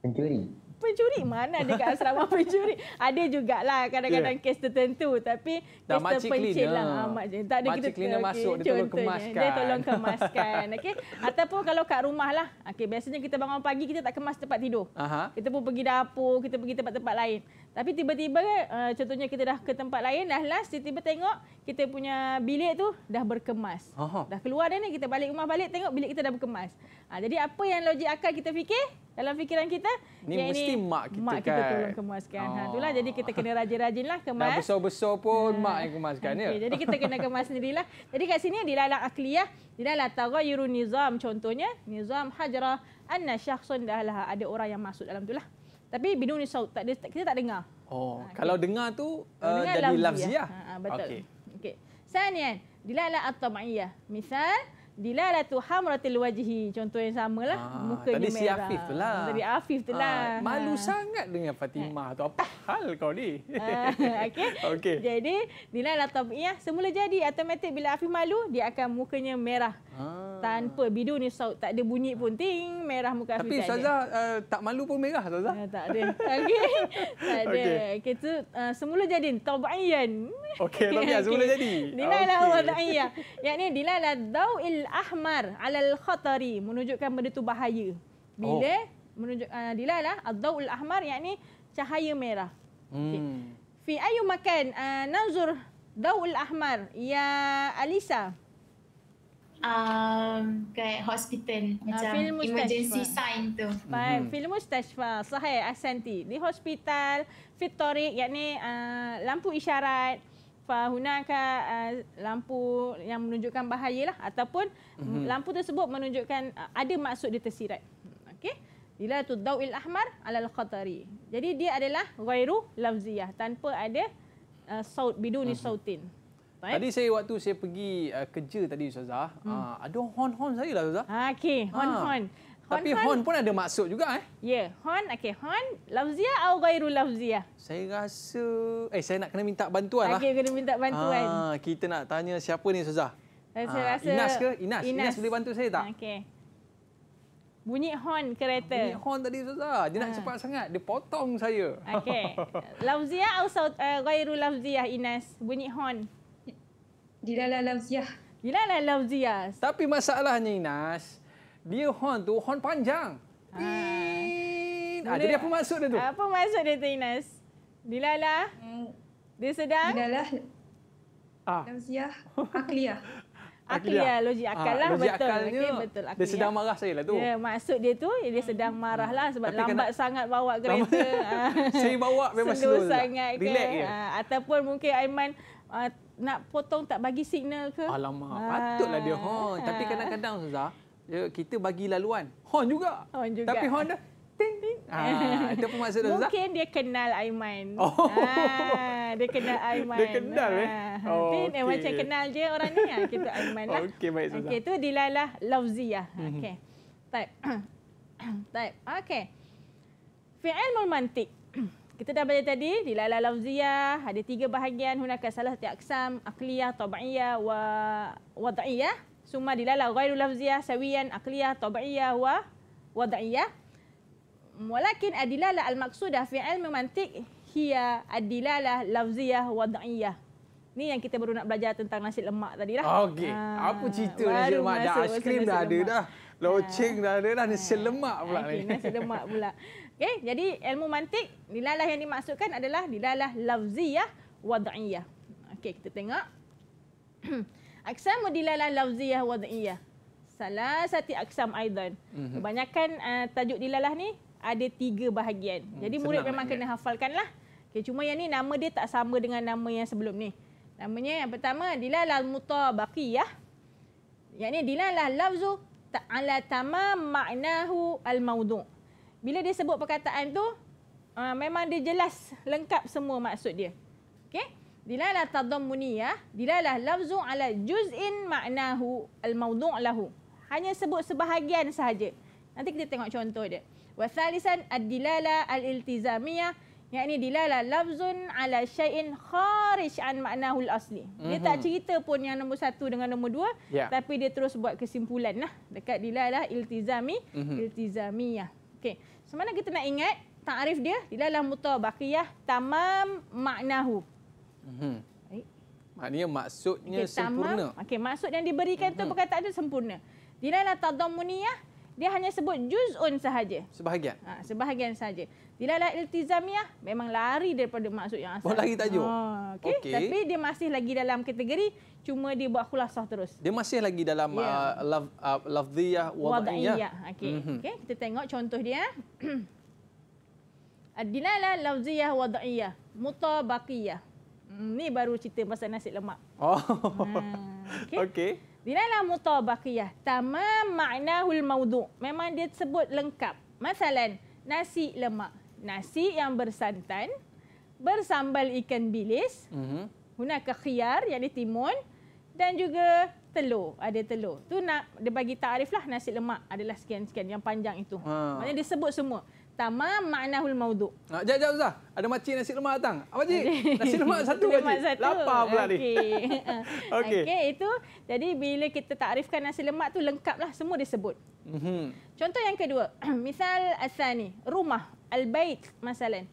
Pencuri pencuri mana ada kat asrama pencuri ada jugalah kadang-kadang yeah. kes tertentu tapi kes terpencil lah amat ah, je tak ada kita cleaner okay, masuk dia tolong kemaskan dia tolong kemaskan okey ataupun kalau kat rumah lah okey biasanya kita bangun pagi kita tak kemas tempat tidur Aha. kita pun pergi dapur kita pergi tempat-tempat lain tapi tiba-tiba uh, contohnya kita dah ke tempat lain dah last tiba-tiba tengok kita punya bilik tu dah berkemas. Aha. Dah keluar dah ni kita balik rumah balik tengok bilik kita dah berkemas. Ha, jadi apa yang logik akal kita fikir dalam fikiran kita? Ni mesti ini, mak kita mak kan. Mak kita tolong kemaskan. Ha, oh. Ha itulah jadi kita kena rajin-rajinlah kemas. Dah besar-besar pun ha. mak yang kemaskan okay. ya. jadi kita kena kemas sendirilah. Jadi kat sini dilalak akliyah, dilalak taghayyurun nizam contohnya nizam hajrah anna syakhsun dahlah ada orang yang masuk dalam itulah. Tapi binuni saut tak ada kita tak dengar. Oh, ha, okay. kalau dengar tu uh, dengar jadi lafziah. Ha, ha, betul. Okey. Okay. Sanian, dilalah at-tamaiyah. Misal Dilala tu hamratil wajhi. Contoh yang samalah. Ha, ah, Muka tadi si merah. Afif tu lah. Tadi Afif tu ha, Malu ha. sangat dengan Fatimah ha. tu. Apa hal kau ni? Ha, okey. okay. Jadi, dilala tu semula jadi. Automatik bila Afif malu, dia akan mukanya merah. Ah. Tanpa bidu ni saut tak ada bunyi pun ting merah muka Tapi saja uh, tak malu pun merah saja. Ya, uh, tak ada. Okey. tak ada. Okay. Kita uh, eh, semula jadi tabaiyan. Okey, tabaiyan okay. semula jadi. Dilala okay. wadaiya. Yakni dilala dawil ahmar al khatari menunjukkan benda tu bahaya. Bila oh. menunjuk uh, eh, dilala dawil ahmar yakni cahaya merah. Okey. Hmm. Fi ayu makan nazur dawil ahmar ya Alisa um, kat hospital ah, macam emergency sign tu. Baik, mm-hmm. film mustashfa. Sahih, Asanti. Di hospital Victoria yakni uh, lampu isyarat Fahunaka uh, lampu yang menunjukkan bahaya lah ataupun mm-hmm. lampu tersebut menunjukkan uh, ada maksud dia tersirat. Okey. Bila tu dawil ahmar alal khatari. Jadi dia adalah ghairu lafziyah tanpa ada uh, saut biduni mm-hmm. sautin. Baik. Tadi saya waktu saya pergi uh, kerja tadi Ustazah, hmm. uh, ada hon-hon saya lah Ustazah. Ah, okey, ah. hon-hon. Ha. Tapi hon pun ada maksud juga eh. Ya, yeah. hon, okey, hon, lafziah atau gairu lafziah? Saya rasa, eh saya nak kena minta bantuan lah. Okey, kena minta bantuan. Ha, kita nak tanya siapa ni Ustazah? Eh, saya rasa... Inas ke? Inas. Inas. Inas boleh bantu saya tak? Okey. Bunyi hon kereta. Bunyi hon tadi Ustazah. Dia ha. nak cepat sangat. Dia potong saya. Okey. Lafziah atau uh, eh, gairu lafziah Inas? Bunyi hon. Dilala Lafziah. Dilala Lafziah. Tapi masalahnya Inas, dia horn tu horn panjang. Ha. Ha, jadi apa maksud dia tu? Apa maksud dia tu Inas? Dilala. Hmm. Dia sedang. Dilala. Ah. Lafziah. Akliah. Akliah, logik ah, akal lah. Ha, betul. akalnya, betul. Akliah. dia sedang marah saya lah tu. Ya, maksud dia tu, dia hmm. sedang marah lah sebab Tapi lambat sangat bawa kereta. saya bawa memang slow, slow lah. sangat. Relax kan? Relax je. Ataupun mungkin Aiman uh, nak potong tak bagi signal ke? Alamak, ha. patutlah dia hon. Ha. Ah. Tapi kadang-kadang Ustazah, kita bagi laluan, hon juga. Hon juga. Tapi hon dah ting ting. Ah, itu pun maksud Ustaz. Mungkin dia kenal Aiman. Oh. Ha, dia kenal Aiman. Dia kenal ha. eh. Oh, Tin okay. eh, macam kenal je orang ni ah, kita Aiman lah. Okey, baik Ustaz. Okey, tu Dilailah Lauzi ah. Mhm. Okey. Type. Type. Okey. Fi'il mul mantik. Kita dah baca tadi di Laila Lamziah ada tiga bahagian hunaka salah tiap aksam akliyah tabiiyah wa wad'iyah summa di Laila ghairu lafziyah sawiyan akliyah tabiiyah wa wad'iyah walakin adilalah al-maqsudah fi ilmu mantik hiya adilalah lafziyah wad'iyah Ni yang kita baru nak belajar tentang nasi lemak tadi lah. Okey. Ah, apa cerita nasi lemak? Dah aiskrim dah ada dah. Loceng ah. dah ada dah. Nasi ah. lemak pula ni. Nasi lemak pula. Okey, jadi ilmu mantik, dilalah yang dimaksudkan adalah dilalah lafziyah wad'iyah. Okey, kita tengok. Aksamu dilalah lafziyah wad'iyah. Salah satu aksam aidan. Mhm. Kebanyakan uh, tajuk dilalah ni ada tiga bahagian. Hmm, jadi murid memang kena hafalkanlah. Okey, cuma yang ni nama dia tak sama dengan nama yang sebelum ni. Namanya yang pertama dilalah mutabaqiyah. Yang ni dilalah lafzu ta'ala tamam ma'nahu al-maudu' bila dia sebut perkataan tu uh, memang dia jelas lengkap semua maksud dia okey dilalah tadammuni ya dilalah lafzu ala juz'in ma'nahu al-mawdu' lahu hanya sebut sebahagian sahaja nanti kita tengok contoh dia wa thalisan ad-dilala al-iltizamiyah yang ini dilalah lafzun ala syai'in kharij an ma'nahu al-asli dia tak mhm. cerita pun yang nombor satu dengan nombor dua. Yeah. tapi dia terus buat kesimpulan lah dekat dilalah iltizami mhm. iltizamiyah Okey. Semana kita nak ingat takrif dia ilalah mutabaqiyah tamam maknahu. Mhm. Baik. Maknanya maksudnya okay, sempurna. Okey, maksud yang diberikan mm -hmm. tu mhm. perkataan tu sempurna. Ilalah tadammuniyah dia hanya sebut juz'un sahaja. Sebahagian? Ha, sebahagian sahaja. Dilalat iltizamiyah memang lari daripada maksud yang asal. Buat lagi tajuk? Ha, okay? Okay. Tapi dia masih lagi dalam kategori cuma dia buat khulasah terus. Dia masih lagi dalam yeah. uh, laf, uh, lafziyah wada'iyah. Okay. Mm -hmm. okay? Kita tengok contoh dia. Dilalat lafziyah wada'iyah. Mutabakiyah. Ini hmm, baru cerita pasal nasi lemak. Oh. Ha, okay. okay dinailah mutabaqiyah tamam ma'nahul maudu memang dia sebut lengkap masalan nasi lemak nasi yang bersantan bersambal ikan bilis mhm. guna mm-hmm. khiyar yang timun dan juga telur ada telur tu nak dia bagi tariflah nasi lemak adalah sekian-sekian yang panjang itu ha. maknanya dia sebut semua tamam ma'nahul maudhu. Ah, jap jap ustaz. Ada makcik nasi lemak datang. Apa cik? Nasi lemak satu makcik. Lemak satu. Lapar pula okay. ni. Okey. Okey. itu jadi bila kita takrifkan nasi lemak tu lengkaplah semua disebut. Mm -hmm. Contoh yang kedua, misal asani, rumah, al-bait masalan.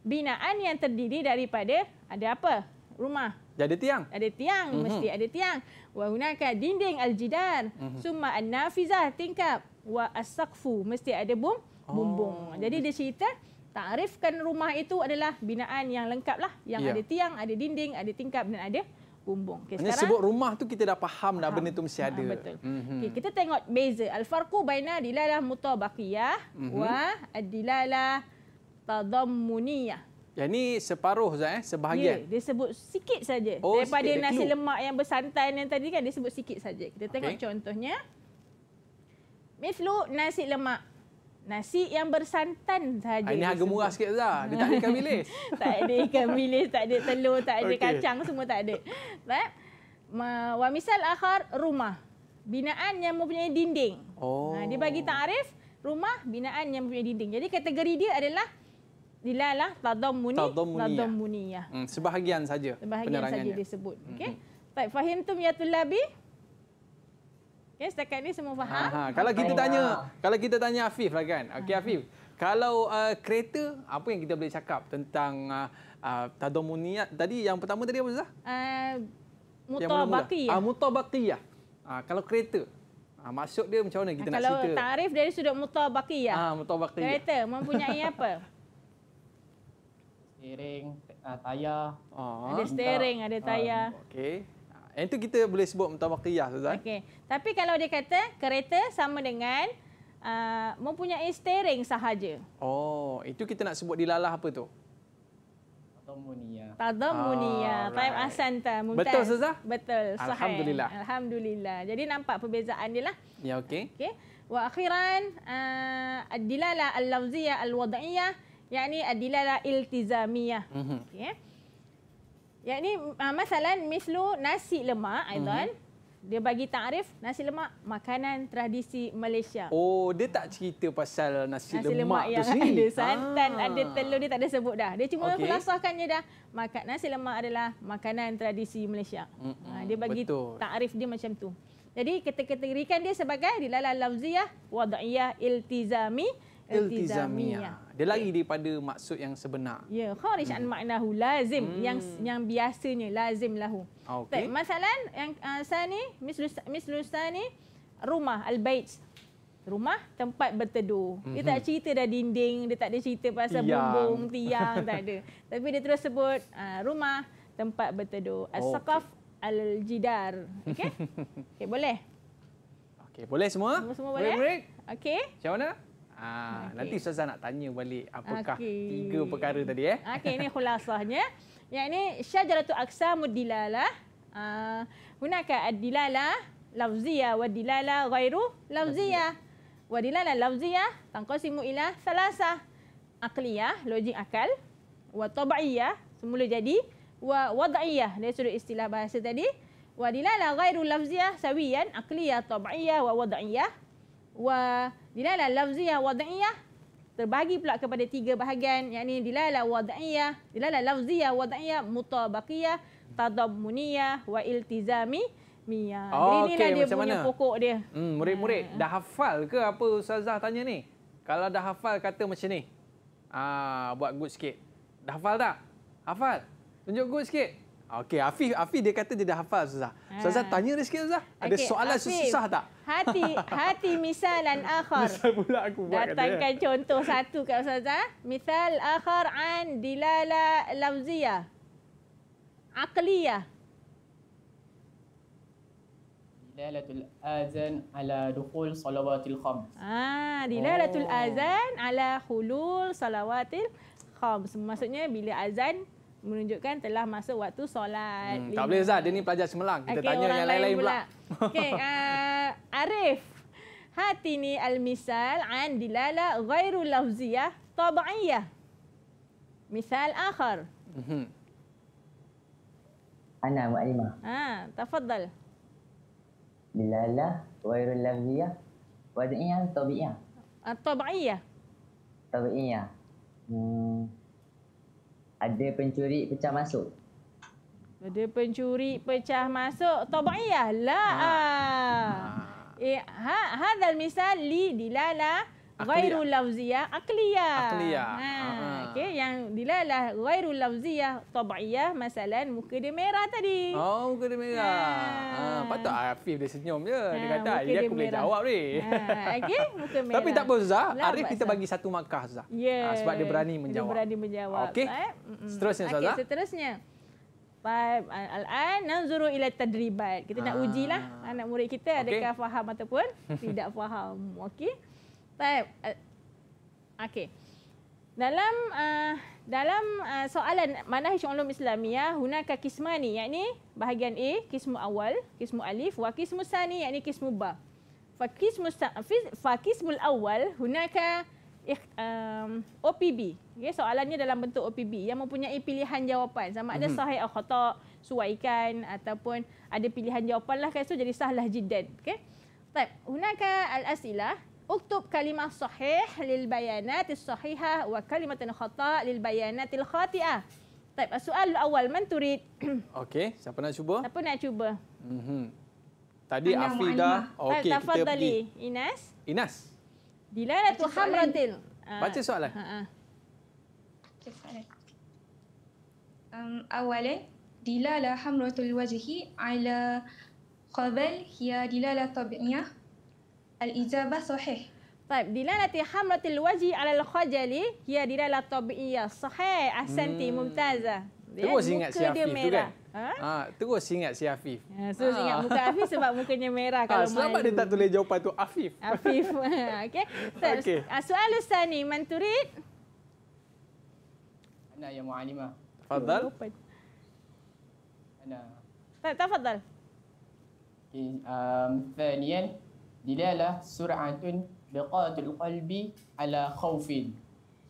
Binaan yang terdiri daripada ada apa? Rumah. Ada tiang. Ada tiang, mm -hmm. mesti ada tiang. Wa hunaka dinding al-jidar, mm -hmm. an-nafizah tingkap, wa as-saqfu mesti ada bumbung bumbung. Oh. Jadi dia cerita takrifkan rumah itu adalah binaan yang lengkap lah. Yang ya. ada tiang, ada dinding, ada tingkap dan ada bumbung. Okay, sekarang, sebut rumah tu kita dah faham dah faham. benda tu mesti ah, ada. Ha, betul. Mm-hmm. Okay, kita tengok beza. Al-Farku baina dilalah mutabakiyah mm-hmm. wa dilalah tadammuniyah. Yang ni separuh Zah, eh? sebahagian. Yeah, dia sebut sikit saja. Oh, Daripada sikit, nasi lemak yang bersantai yang tadi kan, dia sebut sikit saja. Kita tengok okay. contohnya. Mislu nasi lemak Nasi yang bersantan sahaja. Ah, ini harga murah sikit Zah. Dia tak ada ikan bilis. tak ada ikan bilis, tak ada telur, tak ada okay. kacang, semua tak ada. Baik. Wa misal akhar rumah. Binaan yang mempunyai dinding. Oh. Ha, dia bagi ta'rif rumah binaan yang mempunyai dinding. Jadi kategori dia adalah dilalah tadammuni tadammuniyah. Ya. Hmm, sebahagian saja Sebahagian saja disebut. Okey. Mhm. Baik, fahimtum ya tulabi? mm Okey, setakat ini semua faham? Aha, kalau kita tanya, kalau kita tanya Afif lah kan. Okey Afif, kalau uh, kereta apa yang kita boleh cakap tentang uh, uh, tadomunia tadi yang pertama tadi apa Zah? Uh, mutabaqiyah. Ya? Ya. Ah kalau kereta Ha, maksud dia macam mana kita ha, nak cerita? Kalau tarif dari sudut mutabakiyah. Ah, ha, mutabakiyah. Kereta mempunyai apa? Steering, uh, tayar. Oh, ada steering, ada tayar. Um, Okey. Yang itu kita boleh sebut mutabakiyah, Ustaz. Okey. Tapi kalau dia kata kereta sama dengan uh, mempunyai steering sahaja. Oh, itu kita nak sebut dilalah apa tu? Tadamunia. Tadamunia. Oh, right. Taim Asanta. Betul, Ustaz? Betul. Sahih. Alhamdulillah. Alhamdulillah. Jadi nampak perbezaan dia lah. Ya, okey. Okey. Wa akhiran, uh, ad-dilalah al-lawziyah al-wada'iyah. Yang ini ad-dilalah iltizamiyah. Mm -hmm. Okey. Ya ni uh, ah, masalah Miss Lu nasi lemak Aizan. Mm-hmm. Dia bagi takrif nasi lemak makanan tradisi Malaysia. Oh, dia tak cerita pasal nasi, nasi lemak, lemak tu sendiri. santan, ah. ada telur dia tak ada sebut dah. Dia cuma khulasahkannya okay. dah. Makan nasi lemak adalah makanan tradisi Malaysia. Mm-mm. Ah, dia bagi takrif dia macam tu. Jadi kita kategorikan dia sebagai dilalah lafziyah, wada'iyah, iltizami. mm iltizamia. Dia ya. lari daripada maksud yang sebenar. Ya, kharij an ma'nahu lazim hmm. yang yang biasanya lazim lahu. Okey. Masalan yang uh, Miss mislu ni, rumah al bait rumah tempat berteduh. Mm-hmm. Dia tak mhm. cerita dah dinding, dia tak ada cerita pasal bumbung, tiang, tak ada. Tapi dia terus sebut uh, rumah tempat berteduh. As-saqaf okay. al-jidar. Okey? Okey, boleh. Okey, boleh semua? Semua, semua boleh. Break, break. Okey. Macam mana? Ha, ah, okay. Nanti Ustazah nak tanya balik apakah okay. tiga perkara tadi. Eh? Okey, ini khulasahnya. Yang ini syajaratu aksa mudilalah. Uh, ah, gunakan adilalah lafziyah wa dilalah ghairu lafziyah. Wa lafziyah tangkosimu ilah salasa. Akliyah, logik akal. Wa semula jadi. Wa wad'iyah, dari sudut istilah bahasa tadi. Wa dilalah ghairu lafziyah sawiyan akliyah, taba'iyah wa wad'iyah. Wadilalah lafziyah wada'iyah terbagi pula kepada tiga bahagian. Yang ini dilalah wada'iyah, dilalah lafziyah wada'iyah mutabakiyah, tadamuniyah wa iltizami. Mia. Oh, ah, Jadi inilah okay. dia Macam punya mana? pokok dia. Hmm, murid-murid, hmm, dah hafal ke apa Ustazah tanya ni? Kalau dah hafal kata macam ni. Ah, buat good sikit. Dah hafal tak? Hafal? Tunjuk good sikit. Okey, Afif, Afif dia kata dia dah hafal Ustazah. Ustazah ha. tanya dia sikit Ustazah. Ada soalan Afif, susah tak? Hati hati Misalan dan akhar. Misal pula aku buat Datangkan kata, ya. contoh satu kat Ustazah. Misal akhar an dilala lafziyah. Akliyah. Dilalatul azan ala dukul salawatil kham. Ah, dilalatul oh. azan ala hulul salawatil kham. Maksudnya bila azan menunjukkan telah masuk waktu solat. Hmm, tak boleh Zah, dia ni pelajar semelang. Kita okay, tanya yang lain-lain pula. pula. Okey, uh, Arif. Hati ni al-misal an dilala ghairu lafziyah tab'iyyah. Misal akhar. Mhm. Ana mu'alimah. Ha, tafadhal. Dilala ghairu lafziyah wad'iyyah tab'iyyah. At-tab'iyyah. Tab'iyyah. Hmm. Ada pencuri pecah masuk. Ada pencuri pecah masuk. Tabaiyah la. Ha. Eh, ha, hadal misal li dilala ghairu lafziyah akliyah. Akliyah. Ha. Okey, yang dilalah ghairul lafziyah tabiiyah masalan muka dia merah tadi. Oh, muka dia merah. Ha, ha patut Afif dia senyum je. Ha, dia kata, dia aku boleh jawab ni." Ha, okey, muka merah. Tapi tak apa Zah, Arif kita bagi satu markah Zah. Yeah. Ha, ya. sebab dia berani menjawab. Dia berani menjawab. Okey. Eh? Seterusnya Zah. Okey, seterusnya. Al-an nanzuru ila tadribat. Kita ha. nak ah. ujilah anak murid kita adakah okay. faham ataupun tidak faham. Okey. Baik. Eh, okey dalam uh, dalam uh, soalan manhaj ulum Islamiah hunaka kismani yakni bahagian A kismu awal kismu alif wa kismu sani yakni kismu ba fakismu kismu fa kismul awal hunaka uh, um, OPB okay, soalannya dalam bentuk OPB yang mempunyai pilihan jawapan sama ada mm-hmm. sahih atau khata' suaikan ataupun ada pilihan jawapan lah kan tu jadi sahlah jidan okey Tak, hunaka al asila sahih, lil bayanat sahiha, صحيح للبيانات الصحيحة وكلمة خطأ للبيانات الخاطئة. طيب السؤال awal من تريد؟ أوكي، siapa nak cuba? Siapa nak cuba? Mhm. Tadi Afida. Ah, okey, kita pergi. Inas. Inas. Dilalatu khamratin. Ah. Baca soalan. Ha Um, awalnya dilala hamratul wajhi ala qabal hiya dilala tabi'iyah Al-ijabah sahih. Baik, dilalati hamratil waji alal khajali, ya dilalat tabi'iyah. Sahih, ahsanti, hmm. mumtazah. Ya, terus ingat si Afif merah. tu kan? Ha? Ha, terus ingat si Afif. Ya, terus ha. ingat muka Afif sebab mukanya merah ha, kalau Selamat dia tak tulis jawapan tu Afif. Afif. Ha, okey. So, okay. Ha, soal ni, Manturid? Ana yang mu'alimah. Fadal? Ana. Tak, tak fadal. Okay, eh, um, Thanian dilalah sur'atun biqatul qalbi ala khawfin.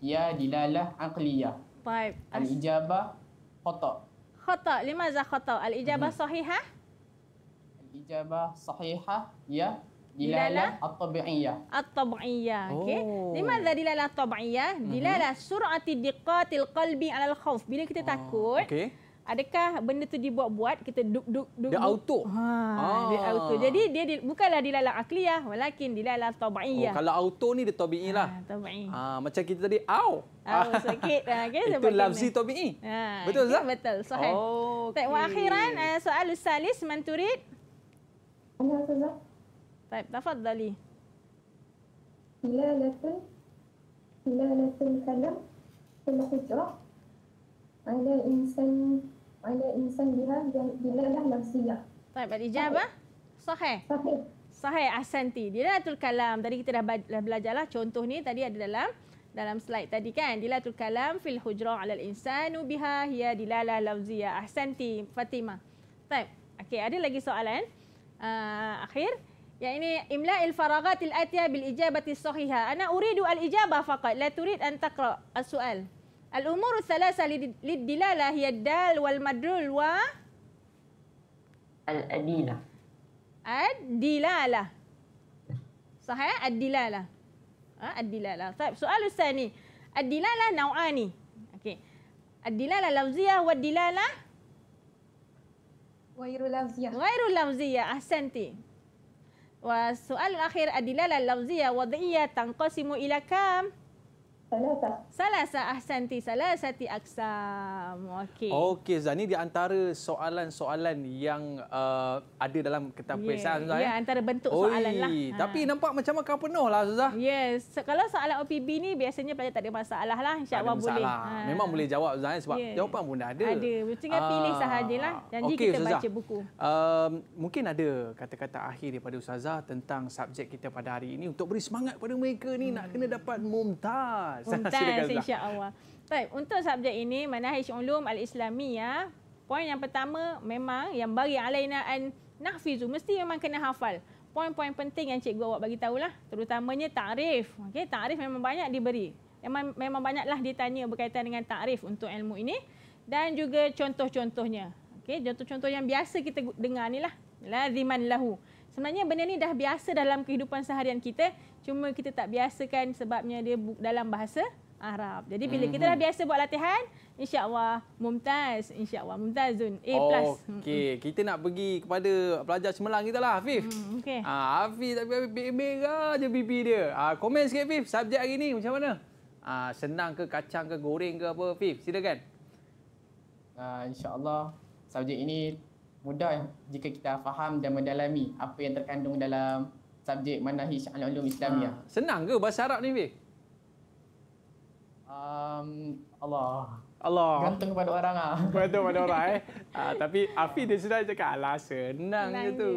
Ya dilalah aqliyah. Baik. Al-ijabah khata. Khata. Lima za khata. Al-ijabah hmm. sahihah? Al-ijabah sahihah. Ya. Dilalah at-tabi'iyah. At-tabi'iyah. Okey. Oh. Lima za dilalah at-tabi'iyah? Mhm. Dilalah sur'ati biqatil qalbi ala khawf. Bila kita ah. takut. Okay adakah benda tu dibuat-buat kita duk duk duk dia auto ha ah. dia auto jadi dia, dia bukannya dilalang akliyah walakin dilalang tabiiyah oh, kalau auto ni dia tabii lah ha, tabii ha, macam kita tadi au au sakit ha, ah, okay, itu lafzi tabii ha, betul tak betul sahih oh, okay. tak akhiran uh, soal salis man turid ana saja baik tafadhali hilalatun hilalatun kalam al-hijrah ala insan pada insan biha bila lah nafsiyah. Baik, Pak Ijab. Sahih. Sahih. Sahih Asanti. Di lah Kalam, tadi kita dah belajarlah contoh ni tadi ada dalam dalam slide tadi kan. Di Lailatul Kalam, fil hujra al insanu biha hiya dilala lawziya. Ahsanti, Fatima. Baik. Okey, ada lagi soalan? Uh, akhir. Yang ini, imla'il faragatil atiyah bil ijabati sahihah. Ana uridu al ijabah faqat. La turid antakra al-su'al. Al-umur salasa lid-dilalah hiya dal wal madrul wa al-adila. Ad-dilalah. Sahih ad-dilalah. Ha ad-dilalah. Tayyib, soal ustaz Ad-dilalah nau'ani. Okey. Ad-dilalah lafziyah wa ad-dilalah ghairu lafziyah. Ghairu lafziyah. Ahsanti. Wa soal akhir ad-dilalah lafziyah wa dhiyyah tanqasimu ila kam? Salasa. Salasa ahsanti, salasati aksam. Okey. Okey, Zani di antara soalan-soalan yang uh, ada dalam kitab yeah. kuisan Zani. Ya, yeah, ya, eh? antara bentuk Oi. soalan lah. Tapi ha. nampak macam makan penuh lah, Zah. Yes. So, kalau soalan OPB ni biasanya pelajar tak ada masalah lah. InsyaAllah boleh. Ha. Memang boleh jawab, Zani. Eh, sebab yeah. jawapan pun dah ada. Ada. Tinggal uh, pilih sahajalah. Janji okay, kita Ustazah. baca buku. Um, mungkin ada kata-kata akhir daripada Ustazah tentang subjek kita pada hari ini. Untuk beri semangat pada mereka ni hmm. nak kena dapat mumtaz. Muntas insya-Allah. Baik, untuk subjek ini mana Manhaj Ulum Al-Islamiah, ya. poin yang pertama memang yang bagi alaina an nahfizu mesti memang kena hafal. Poin-poin penting yang cikgu awak bagi tahulah, terutamanya tarif. Okey, tarif memang banyak diberi. Memang memang banyaklah ditanya berkaitan dengan tarif untuk ilmu ini dan juga contoh-contohnya. Okey, contoh-contoh yang biasa kita dengar lah. Laziman lahu. Sebenarnya benda ni dah biasa dalam kehidupan seharian kita. Cuma kita tak biasakan sebabnya dia dalam bahasa Arab. Jadi bila mm-hmm. kita mhm. dah biasa buat latihan, insya-Allah mumtaz, insya-Allah mumtazun A+. Okey, mm-hmm. kita nak pergi kepada pelajar Semelang kita lah, Hafif. Mm, okay. Ha, ah, Hafif tapi Hafif merah je bibi dia. Ha, komen sikit Hafif, subjek hari ni macam mana? Ha, senang ke kacang ke goreng ke apa Hafif? Silakan. Uh, insya-Allah subjek ini mudah jika kita faham dan mendalami apa yang terkandung dalam subjek manhaj al-ulum Islamiah. Ha. Ah, senang ke bahasa Arab ni, Bi? Um, Allah. Allah. Gantung kepada orang ah. Gantung kepada orang eh. Ah, tapi Afi dia sudah cakap alah senang, senang je tu.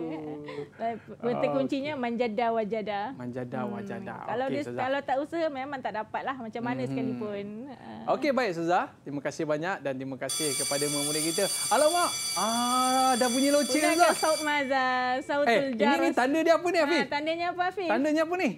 Kata oh, kuncinya okay. manjada wajada. Manjada hmm. wajada. Kalau dia, Suzah. kalau tak usaha memang tak dapat lah macam mana hmm. sekalipun. Ah. Okey baik Suza. Terima kasih banyak dan terima kasih kepada murid-murid kita. Alamak. Ah dah bunyi loceng Suza. Sudah saut mazal. Sautul eh, jar. Ini, tanda dia apa ni Afif? Ha, ah, tandanya apa Afif? Tandanya apa ni?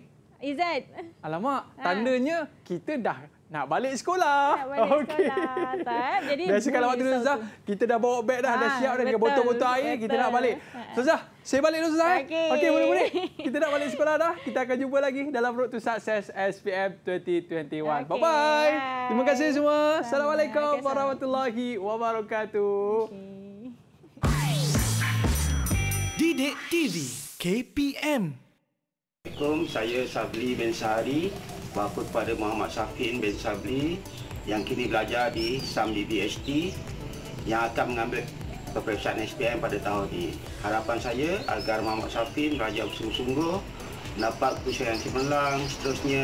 Izzat. Alamak. Ah. Tandanya kita dah nak balik sekolah. Nak balik okay. sekolah. Jadi Biasa kalau waktu itu, Zah, kita dah bawa beg dah. Ha, dah ah, siap dah dengan botol-botol air. Betul. Kita nak balik. Ha. So, Zah, saya balik dulu, Zah. Eh. Okey, okay, boleh-boleh. Kita nak balik sekolah dah. Kita akan jumpa lagi dalam Road to Success SPM 2021. Bye-bye. Okay. Terima kasih semua. Sama. Assalamualaikum okay, warahmatullahi wabarakatuh. Didik TV KPM. Assalamualaikum. Saya Sabli Bensari bapa kepada Muhammad Syafin bin Sabli yang kini belajar di Samdi BHT yang akan mengambil peperiksaan SPM pada tahun ini. Harapan saya agar Muhammad Syafin belajar bersungguh-sungguh dapat usaha yang cemerlang seterusnya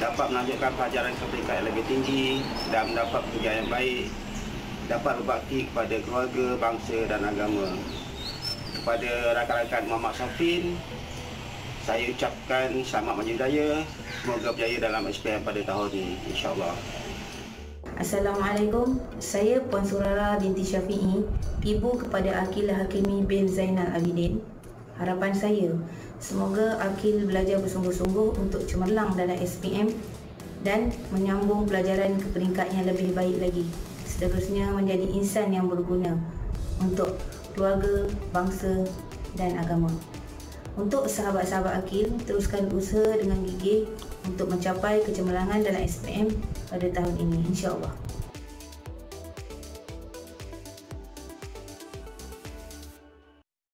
dapat melanjutkan pelajaran ke peringkat yang lebih tinggi dan mendapat pekerjaan yang baik dapat berbakti kepada keluarga, bangsa dan agama. Kepada rakan-rakan Muhammad Syafin, saya ucapkan selamat majlis raya. Semoga berjaya dalam SPM pada tahun ini. InsyaAllah. Assalamualaikum. Saya Puan Surara binti Syafi'i, ibu kepada Akil Hakimi bin Zainal Abidin. Harapan saya, semoga Akil belajar bersungguh-sungguh untuk cemerlang dalam SPM dan menyambung pelajaran ke peringkat yang lebih baik lagi. Seterusnya menjadi insan yang berguna untuk keluarga, bangsa dan agama. Untuk sahabat-sahabat Akil, teruskan usaha dengan gigih untuk mencapai kecemerlangan dalam SPM pada tahun ini. InsyaAllah.